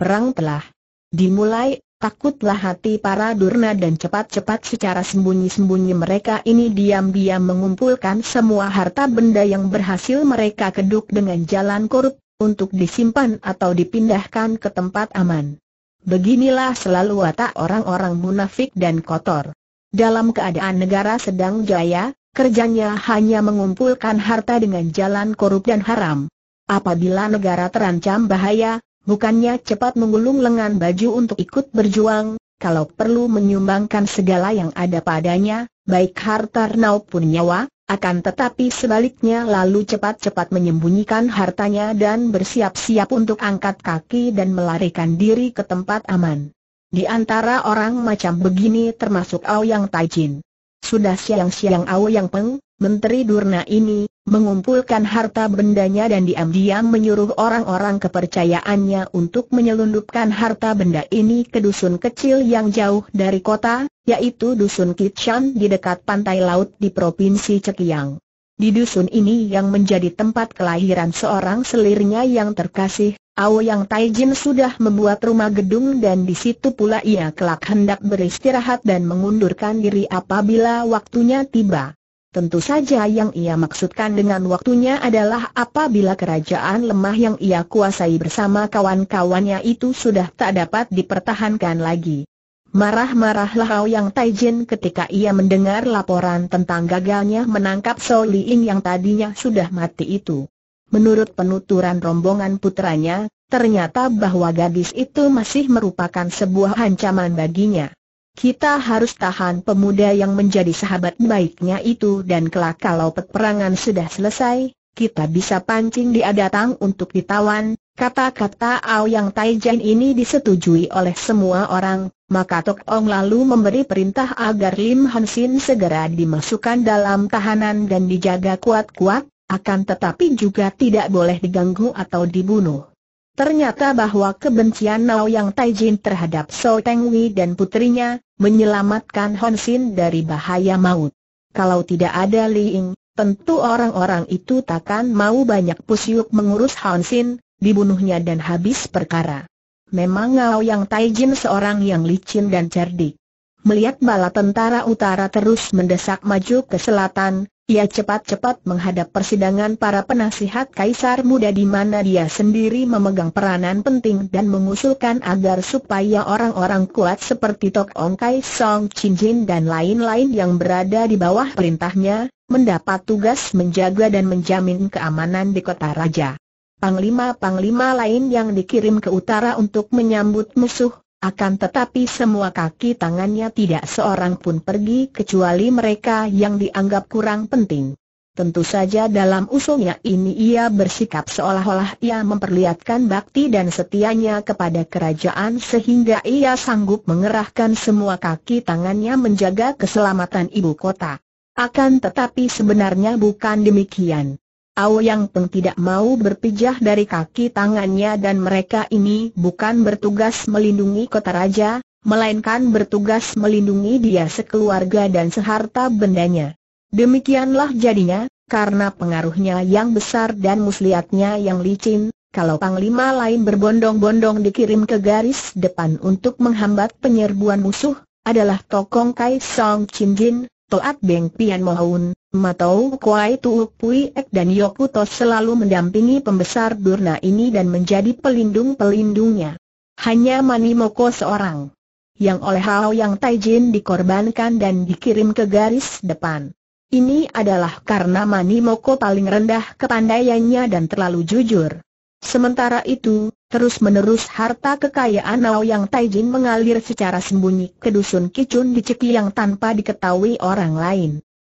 Perang telah dimulai, Takutlah hati para durna dan cepat-cepat secara sembunyi-sembunyi mereka ini diam-diam mengumpulkan semua harta benda yang berhasil mereka keduk dengan jalan korup, untuk disimpan atau dipindahkan ke tempat aman. Beginilah selalu watak orang-orang munafik dan kotor. Dalam keadaan negara sedang jaya, kerjanya hanya mengumpulkan harta dengan jalan korup dan haram. Apabila negara terancam bahaya, Bukannya cepat menggulung lengan baju untuk ikut berjuang, kalau perlu menyumbangkan segala yang ada padanya, baik harta maupun nyawa, akan tetapi sebaliknya lalu cepat-cepat menyembunyikan hartanya dan bersiap-siap untuk angkat kaki dan melarikan diri ke tempat aman. Di antara orang macam begini termasuk Ao Yang Taijin. Sudah siang-siang Ao Yang Peng, Menteri Durna ini, mengumpulkan harta bendanya dan diam-diam menyuruh orang-orang kepercayaannya untuk menyelundupkan harta benda ini ke dusun kecil yang jauh dari kota, yaitu dusun Kitshan di dekat pantai laut di Provinsi Cekiang. Di dusun ini yang menjadi tempat kelahiran seorang selirnya yang terkasih, Ao Yang Taijin sudah membuat rumah gedung dan di situ pula ia kelak hendak beristirahat dan mengundurkan diri apabila waktunya tiba. Tentu saja yang ia maksudkan dengan waktunya adalah apabila kerajaan lemah yang ia kuasai bersama kawan-kawannya itu sudah tak dapat dipertahankan lagi. Marah-marahlah Hao Yang Taijin ketika ia mendengar laporan tentang gagalnya menangkap Sou Ying yang tadinya sudah mati itu. Menurut penuturan rombongan putranya, ternyata bahwa gadis itu masih merupakan sebuah ancaman baginya. Kita harus tahan pemuda yang menjadi sahabat baiknya itu dan kelak kalau peperangan sudah selesai, kita bisa pancing dia datang untuk ditawan. Kata-kata Ao yang Taijan ini disetujui oleh semua orang, maka Tok Ong lalu memberi perintah agar Lim Han Sin segera dimasukkan dalam tahanan dan dijaga kuat-kuat, akan tetapi juga tidak boleh diganggu atau dibunuh. Ternyata bahwa kebencian Nao Yang Taijin terhadap So Teng Wei dan putrinya, menyelamatkan Hon Sin dari bahaya maut. Kalau tidak ada Li Ying, tentu orang-orang itu takkan mau banyak pusyuk mengurus Hon Sin, dibunuhnya dan habis perkara. Memang Nao Yang Taijin seorang yang licin dan cerdik. Melihat bala tentara utara terus mendesak maju ke selatan, ia cepat-cepat menghadap persidangan para penasihat kaisar muda di mana dia sendiri memegang peranan penting dan mengusulkan agar supaya orang-orang kuat seperti Tok Ong Kai Song Chin Jin dan lain-lain yang berada di bawah perintahnya, mendapat tugas menjaga dan menjamin keamanan di kota raja. Panglima-panglima lain yang dikirim ke utara untuk menyambut musuh, akan tetapi semua kaki tangannya tidak seorang pun pergi kecuali mereka yang dianggap kurang penting. Tentu saja dalam usulnya ini ia bersikap seolah-olah ia memperlihatkan bakti dan setianya kepada kerajaan sehingga ia sanggup mengerahkan semua kaki tangannya menjaga keselamatan ibu kota. Akan tetapi sebenarnya bukan demikian. Ao Yang Peng tidak mau berpijah dari kaki tangannya dan mereka ini bukan bertugas melindungi kota raja, melainkan bertugas melindungi dia sekeluarga dan seharta bendanya. Demikianlah jadinya, karena pengaruhnya yang besar dan muslihatnya yang licin, kalau panglima lain berbondong-bondong dikirim ke garis depan untuk menghambat penyerbuan musuh, adalah Tokong Kai Song Chin Jin, Toat Beng Pian Mohun, Matau Kuai Tuuk Pui Ek dan Yokuto selalu mendampingi pembesar Durna ini dan menjadi pelindung-pelindungnya. Hanya Manimoko seorang yang oleh Hao Yang Taijin dikorbankan dan dikirim ke garis depan. Ini adalah karena Manimoko paling rendah kepandaiannya dan terlalu jujur. Sementara itu, terus-menerus harta kekayaan Hao Yang Taijin mengalir secara sembunyi ke dusun Kicun di Ceki yang tanpa diketahui orang lain.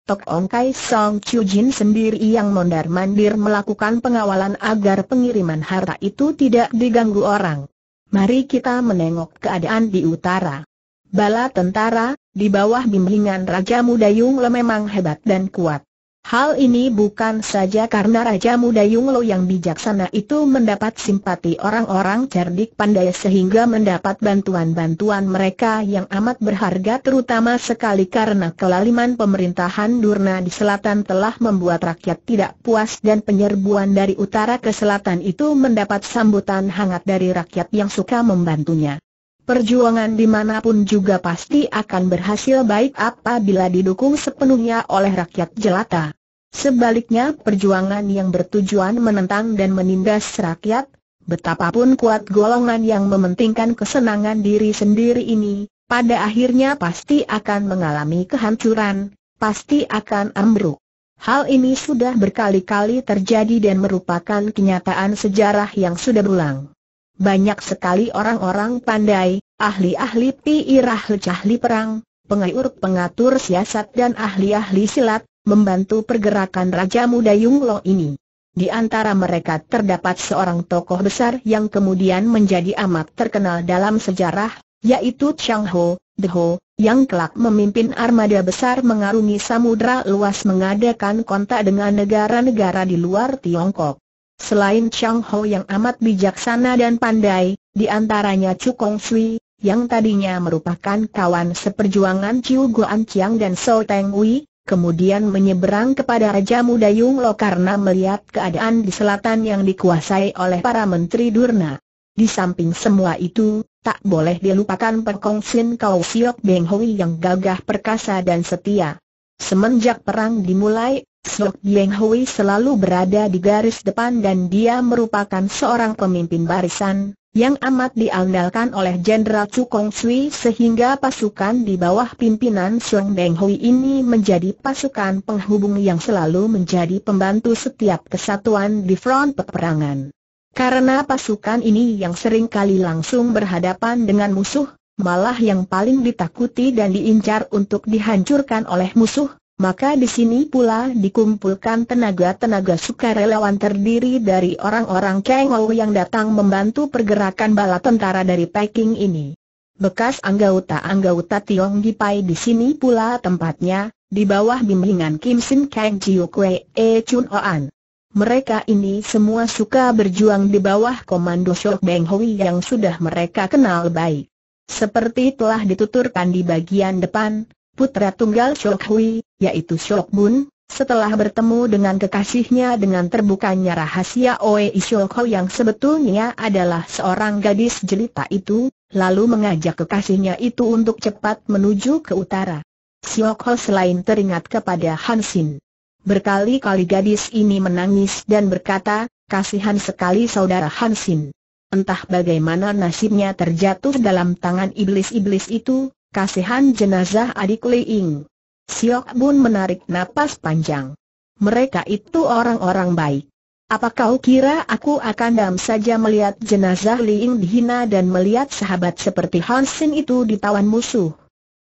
Tok Ong Kai Song Chiu Jin sendiri yang mondar-mandir melakukan pengawalan agar pengiriman harta itu tidak diganggu orang. Mari kita menengok keadaan di utara. Bala tentara, di bawah bimbingan Raja Mudayung Le memang hebat dan kuat. Hal ini bukan saja karena Raja Muda Yunglo yang bijaksana itu mendapat simpati orang-orang cerdik pandai sehingga mendapat bantuan-bantuan mereka yang amat berharga terutama sekali karena kelaliman pemerintahan Durna di selatan telah membuat rakyat tidak puas dan penyerbuan dari utara ke selatan itu mendapat sambutan hangat dari rakyat yang suka membantunya. Perjuangan dimanapun juga pasti akan berhasil baik apabila didukung sepenuhnya oleh rakyat jelata. Sebaliknya perjuangan yang bertujuan menentang dan menindas rakyat, betapapun kuat golongan yang mementingkan kesenangan diri sendiri ini, pada akhirnya pasti akan mengalami kehancuran, pasti akan ambruk. Hal ini sudah berkali-kali terjadi dan merupakan kenyataan sejarah yang sudah berulang. Banyak sekali orang-orang pandai, ahli-ahli piirah lecahli perang, pengayur pengatur siasat dan ahli-ahli silat, membantu pergerakan Raja Muda Lo ini. Di antara mereka terdapat seorang tokoh besar yang kemudian menjadi amat terkenal dalam sejarah, yaitu Chang Ho, The Ho, yang kelak memimpin armada besar mengarungi samudra luas mengadakan kontak dengan negara-negara di luar Tiongkok. Selain Chang Ho yang amat bijaksana dan pandai, di antaranya Chu Kong Sui, yang tadinya merupakan kawan seperjuangan Chiu Guan Chiang dan So Teng Wei, kemudian menyeberang kepada Raja Muda Yung karena melihat keadaan di selatan yang dikuasai oleh para menteri Durna. Di samping semua itu, tak boleh dilupakan perkongsin Kau Siok Beng Hui yang gagah perkasa dan setia. Semenjak perang dimulai, Siok Beng Hui selalu berada di garis depan dan dia merupakan seorang pemimpin barisan, yang amat diandalkan oleh Jenderal Chu Kong Sui sehingga pasukan di bawah pimpinan Song Beng Hui ini menjadi pasukan penghubung yang selalu menjadi pembantu setiap kesatuan di front peperangan. Karena pasukan ini yang sering kali langsung berhadapan dengan musuh, malah yang paling ditakuti dan diincar untuk dihancurkan oleh musuh, maka di sini pula dikumpulkan tenaga-tenaga sukarelawan terdiri dari orang-orang Kang Ou yang datang membantu pergerakan bala tentara dari Peking ini. Bekas anggota-anggota Tiong Gipai di sini pula tempatnya, di bawah bimbingan Kim Sim Kang Jiu Kwe E Chun Oan. Mereka ini semua suka berjuang di bawah komando Shok Beng Hui yang sudah mereka kenal baik. Seperti telah dituturkan di bagian depan, putra tunggal Shok Hui, yaitu Shok Mun, setelah bertemu dengan kekasihnya dengan terbukanya rahasia Oe Shok Hui yang sebetulnya adalah seorang gadis jelita itu, lalu mengajak kekasihnya itu untuk cepat menuju ke utara. Shok Hui selain teringat kepada Hansin. Berkali-kali gadis ini menangis dan berkata, kasihan sekali saudara Hansin. Entah bagaimana nasibnya terjatuh dalam tangan iblis-iblis itu, Kasihan jenazah adik Ying. Siok Bun menarik napas panjang. Mereka itu orang-orang baik. Apa kau kira aku akan dam saja melihat jenazah Ying dihina dan melihat sahabat seperti Hansin itu ditawan musuh?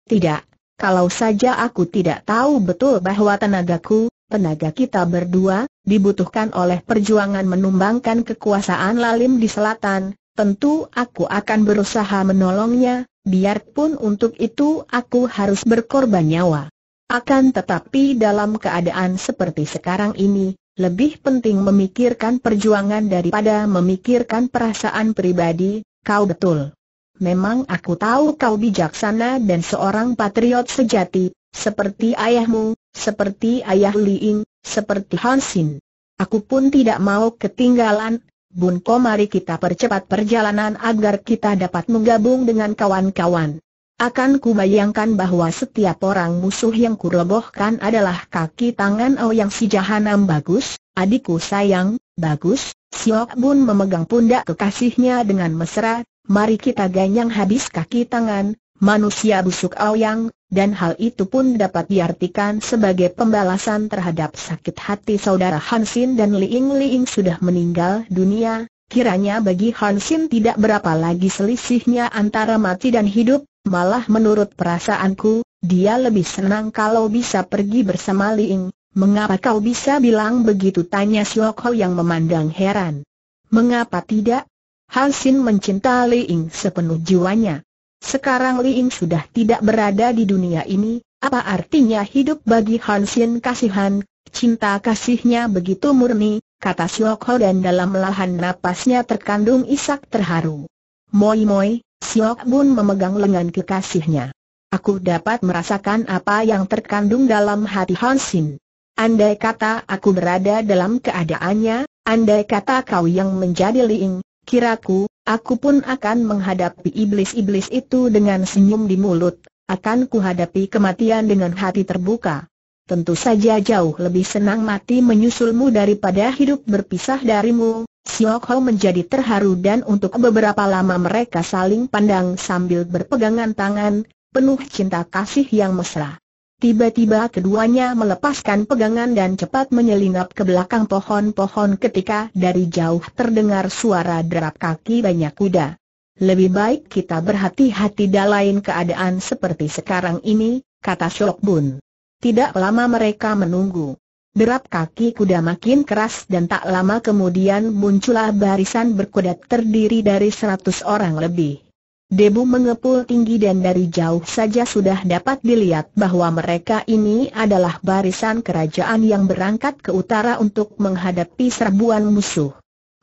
Tidak, kalau saja aku tidak tahu betul bahwa tenagaku, tenaga kita berdua, dibutuhkan oleh perjuangan menumbangkan kekuasaan Lalim di selatan, tentu aku akan berusaha menolongnya, biarpun untuk itu aku harus berkorban nyawa. Akan tetapi dalam keadaan seperti sekarang ini, lebih penting memikirkan perjuangan daripada memikirkan perasaan pribadi, kau betul. Memang aku tahu kau bijaksana dan seorang patriot sejati, seperti ayahmu, seperti ayah Li Ying, seperti Hansin. Aku pun tidak mau ketinggalan, Bunpo mari kita percepat perjalanan agar kita dapat menggabung dengan kawan-kawan. Akan kubayangkan bahwa setiap orang musuh yang kurebohkan adalah kaki tangan oh yang si Jahanam bagus, adikku sayang, bagus, Siok Bun memegang pundak kekasihnya dengan mesra, mari kita ganyang habis kaki tangan, manusia busuk oh yang dan hal itu pun dapat diartikan sebagai pembalasan terhadap sakit hati saudara Hansin dan Liing Liing sudah meninggal dunia, kiranya bagi Hansin tidak berapa lagi selisihnya antara mati dan hidup, malah menurut perasaanku, dia lebih senang kalau bisa pergi bersama Liing. Mengapa kau bisa bilang begitu? Tanya Siok Hau yang memandang heran. Mengapa tidak? Hansin mencinta Liing sepenuh jiwanya. Sekarang Liing sudah tidak berada di dunia ini, apa artinya hidup bagi Han Xin kasihan, cinta kasihnya begitu murni, kata Siok Ho dan dalam lahan napasnya terkandung isak terharu. Moi moi, Siok Bun memegang lengan kekasihnya. Aku dapat merasakan apa yang terkandung dalam hati Han Xin. Andai kata aku berada dalam keadaannya, andai kata kau yang menjadi Liing, kiraku, Aku pun akan menghadapi iblis-iblis itu dengan senyum di mulut, akan kuhadapi kematian dengan hati terbuka. Tentu saja jauh lebih senang mati menyusulmu daripada hidup berpisah darimu. Siok Ho menjadi terharu dan untuk beberapa lama mereka saling pandang sambil berpegangan tangan, penuh cinta kasih yang mesra. Tiba-tiba keduanya melepaskan pegangan dan cepat menyelinap ke belakang pohon-pohon ketika dari jauh terdengar suara derap kaki banyak kuda. Lebih baik kita berhati-hati dalam keadaan seperti sekarang ini, kata Shok Bun. Tidak lama mereka menunggu. Derap kaki kuda makin keras dan tak lama kemudian muncullah barisan berkuda terdiri dari seratus orang lebih. Debu mengepul tinggi dan dari jauh saja sudah dapat dilihat bahwa mereka ini adalah barisan kerajaan yang berangkat ke utara untuk menghadapi serbuan musuh.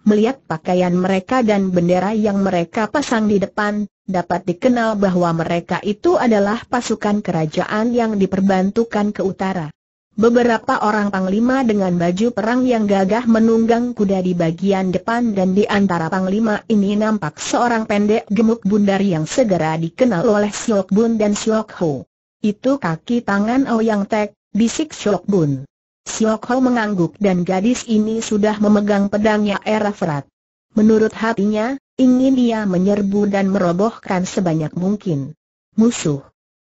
Melihat pakaian mereka dan bendera yang mereka pasang di depan, dapat dikenal bahwa mereka itu adalah pasukan kerajaan yang diperbantukan ke utara. Beberapa orang panglima dengan baju perang yang gagah menunggang kuda di bagian depan dan di antara panglima ini nampak seorang pendek gemuk bundar yang segera dikenal oleh Siok Bun dan Siok Ho. Itu kaki tangan Ouyang Tek, bisik Siok Bun. Siok Ho mengangguk dan gadis ini sudah memegang pedangnya Erafrat. Menurut hatinya, ingin dia menyerbu dan merobohkan sebanyak mungkin. Musuh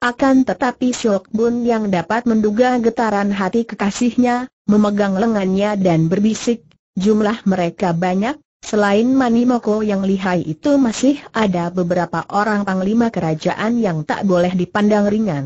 akan tetapi Siok Bun yang dapat menduga getaran hati kekasihnya, memegang lengannya dan berbisik, jumlah mereka banyak, selain Manimoko yang lihai itu masih ada beberapa orang panglima kerajaan yang tak boleh dipandang ringan.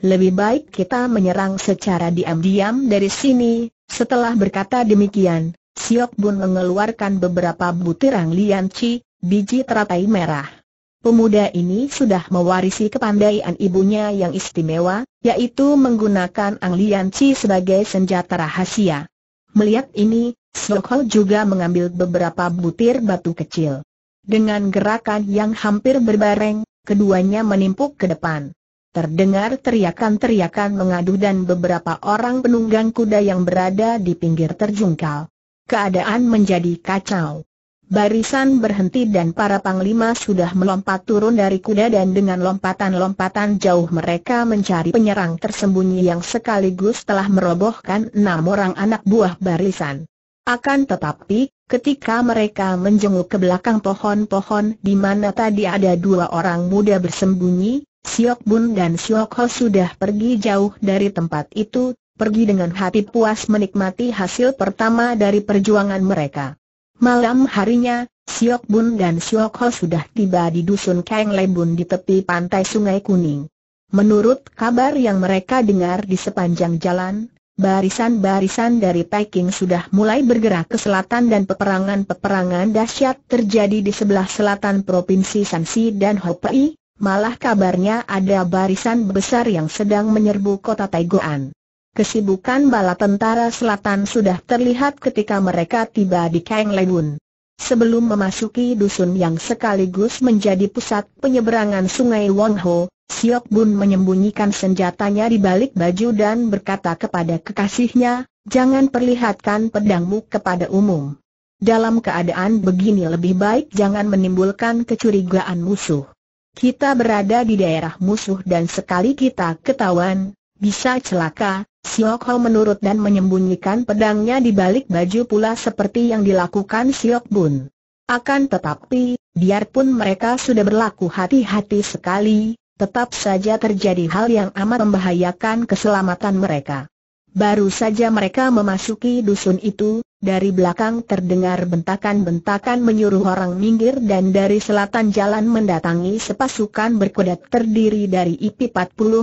Lebih baik kita menyerang secara diam-diam dari sini, setelah berkata demikian, Siok Bun mengeluarkan beberapa butiran lianci, biji teratai merah pemuda ini sudah mewarisi kepandaian ibunya yang istimewa, yaitu menggunakan anglian Chi sebagai senjata rahasia. Melihat ini, Sokol juga mengambil beberapa butir batu kecil. Dengan gerakan yang hampir berbareng, keduanya menimpuk ke depan. Terdengar teriakan-teriakan mengadu dan beberapa orang penunggang kuda yang berada di pinggir terjungkal. Keadaan menjadi kacau. Barisan berhenti dan para panglima sudah melompat turun dari kuda dan dengan lompatan-lompatan jauh mereka mencari penyerang tersembunyi yang sekaligus telah merobohkan enam orang anak buah barisan. Akan tetapi, ketika mereka menjenguk ke belakang pohon-pohon di mana tadi ada dua orang muda bersembunyi, Siok Bun dan Siok Ho sudah pergi jauh dari tempat itu, pergi dengan hati puas menikmati hasil pertama dari perjuangan mereka. Malam harinya, Siok Bun dan Siok Ho sudah tiba di dusun Kang Lebun di tepi pantai Sungai Kuning. Menurut kabar yang mereka dengar di sepanjang jalan, barisan-barisan dari Peking sudah mulai bergerak ke selatan dan peperangan-peperangan dahsyat terjadi di sebelah selatan Provinsi Shanxi dan Hopei, malah kabarnya ada barisan besar yang sedang menyerbu kota Taiguan. Kesibukan bala tentara selatan sudah terlihat ketika mereka tiba di Kang Legun. Sebelum memasuki dusun yang sekaligus menjadi pusat penyeberangan sungai Wangho, Siok Bun menyembunyikan senjatanya di balik baju dan berkata kepada kekasihnya, jangan perlihatkan pedangmu kepada umum. Dalam keadaan begini lebih baik jangan menimbulkan kecurigaan musuh. Kita berada di daerah musuh dan sekali kita ketahuan, bisa celaka, Siok Ho menurut dan menyembunyikan pedangnya di balik baju pula seperti yang dilakukan Siok Bun. Akan tetapi, biarpun mereka sudah berlaku hati-hati sekali, tetap saja terjadi hal yang amat membahayakan keselamatan mereka. Baru saja mereka memasuki dusun itu, dari belakang terdengar bentakan-bentakan menyuruh orang minggir dan dari selatan jalan mendatangi sepasukan berkuda terdiri dari 40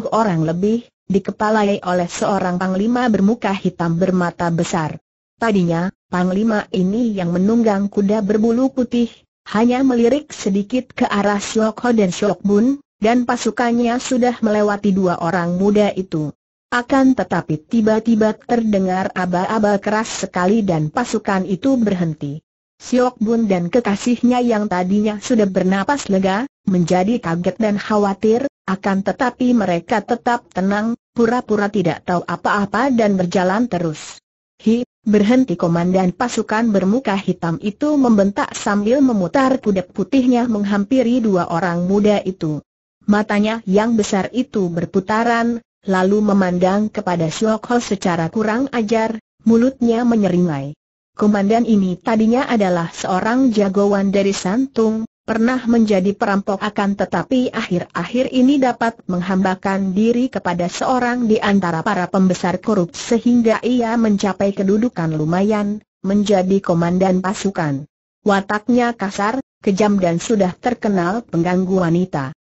orang lebih, dikepalai oleh seorang panglima bermuka hitam bermata besar. Tadinya, panglima ini yang menunggang kuda berbulu putih, hanya melirik sedikit ke arah Siok dan Siok dan pasukannya sudah melewati dua orang muda itu. Akan tetapi tiba-tiba terdengar aba-aba keras sekali dan pasukan itu berhenti. Siok Bun dan kekasihnya yang tadinya sudah bernapas lega, menjadi kaget dan khawatir, akan tetapi mereka tetap tenang, pura-pura tidak tahu apa-apa dan berjalan terus. Hi, berhenti komandan pasukan bermuka hitam itu membentak sambil memutar kuda putihnya menghampiri dua orang muda itu. Matanya yang besar itu berputaran, lalu memandang kepada Siok Ho secara kurang ajar, mulutnya menyeringai. Komandan ini tadinya adalah seorang jagoan dari Santung, pernah menjadi perampok akan tetapi akhir-akhir ini dapat menghambakan diri kepada seorang di antara para pembesar korup sehingga ia mencapai kedudukan lumayan, menjadi komandan pasukan. Wataknya kasar, kejam dan sudah terkenal pengganggu wanita.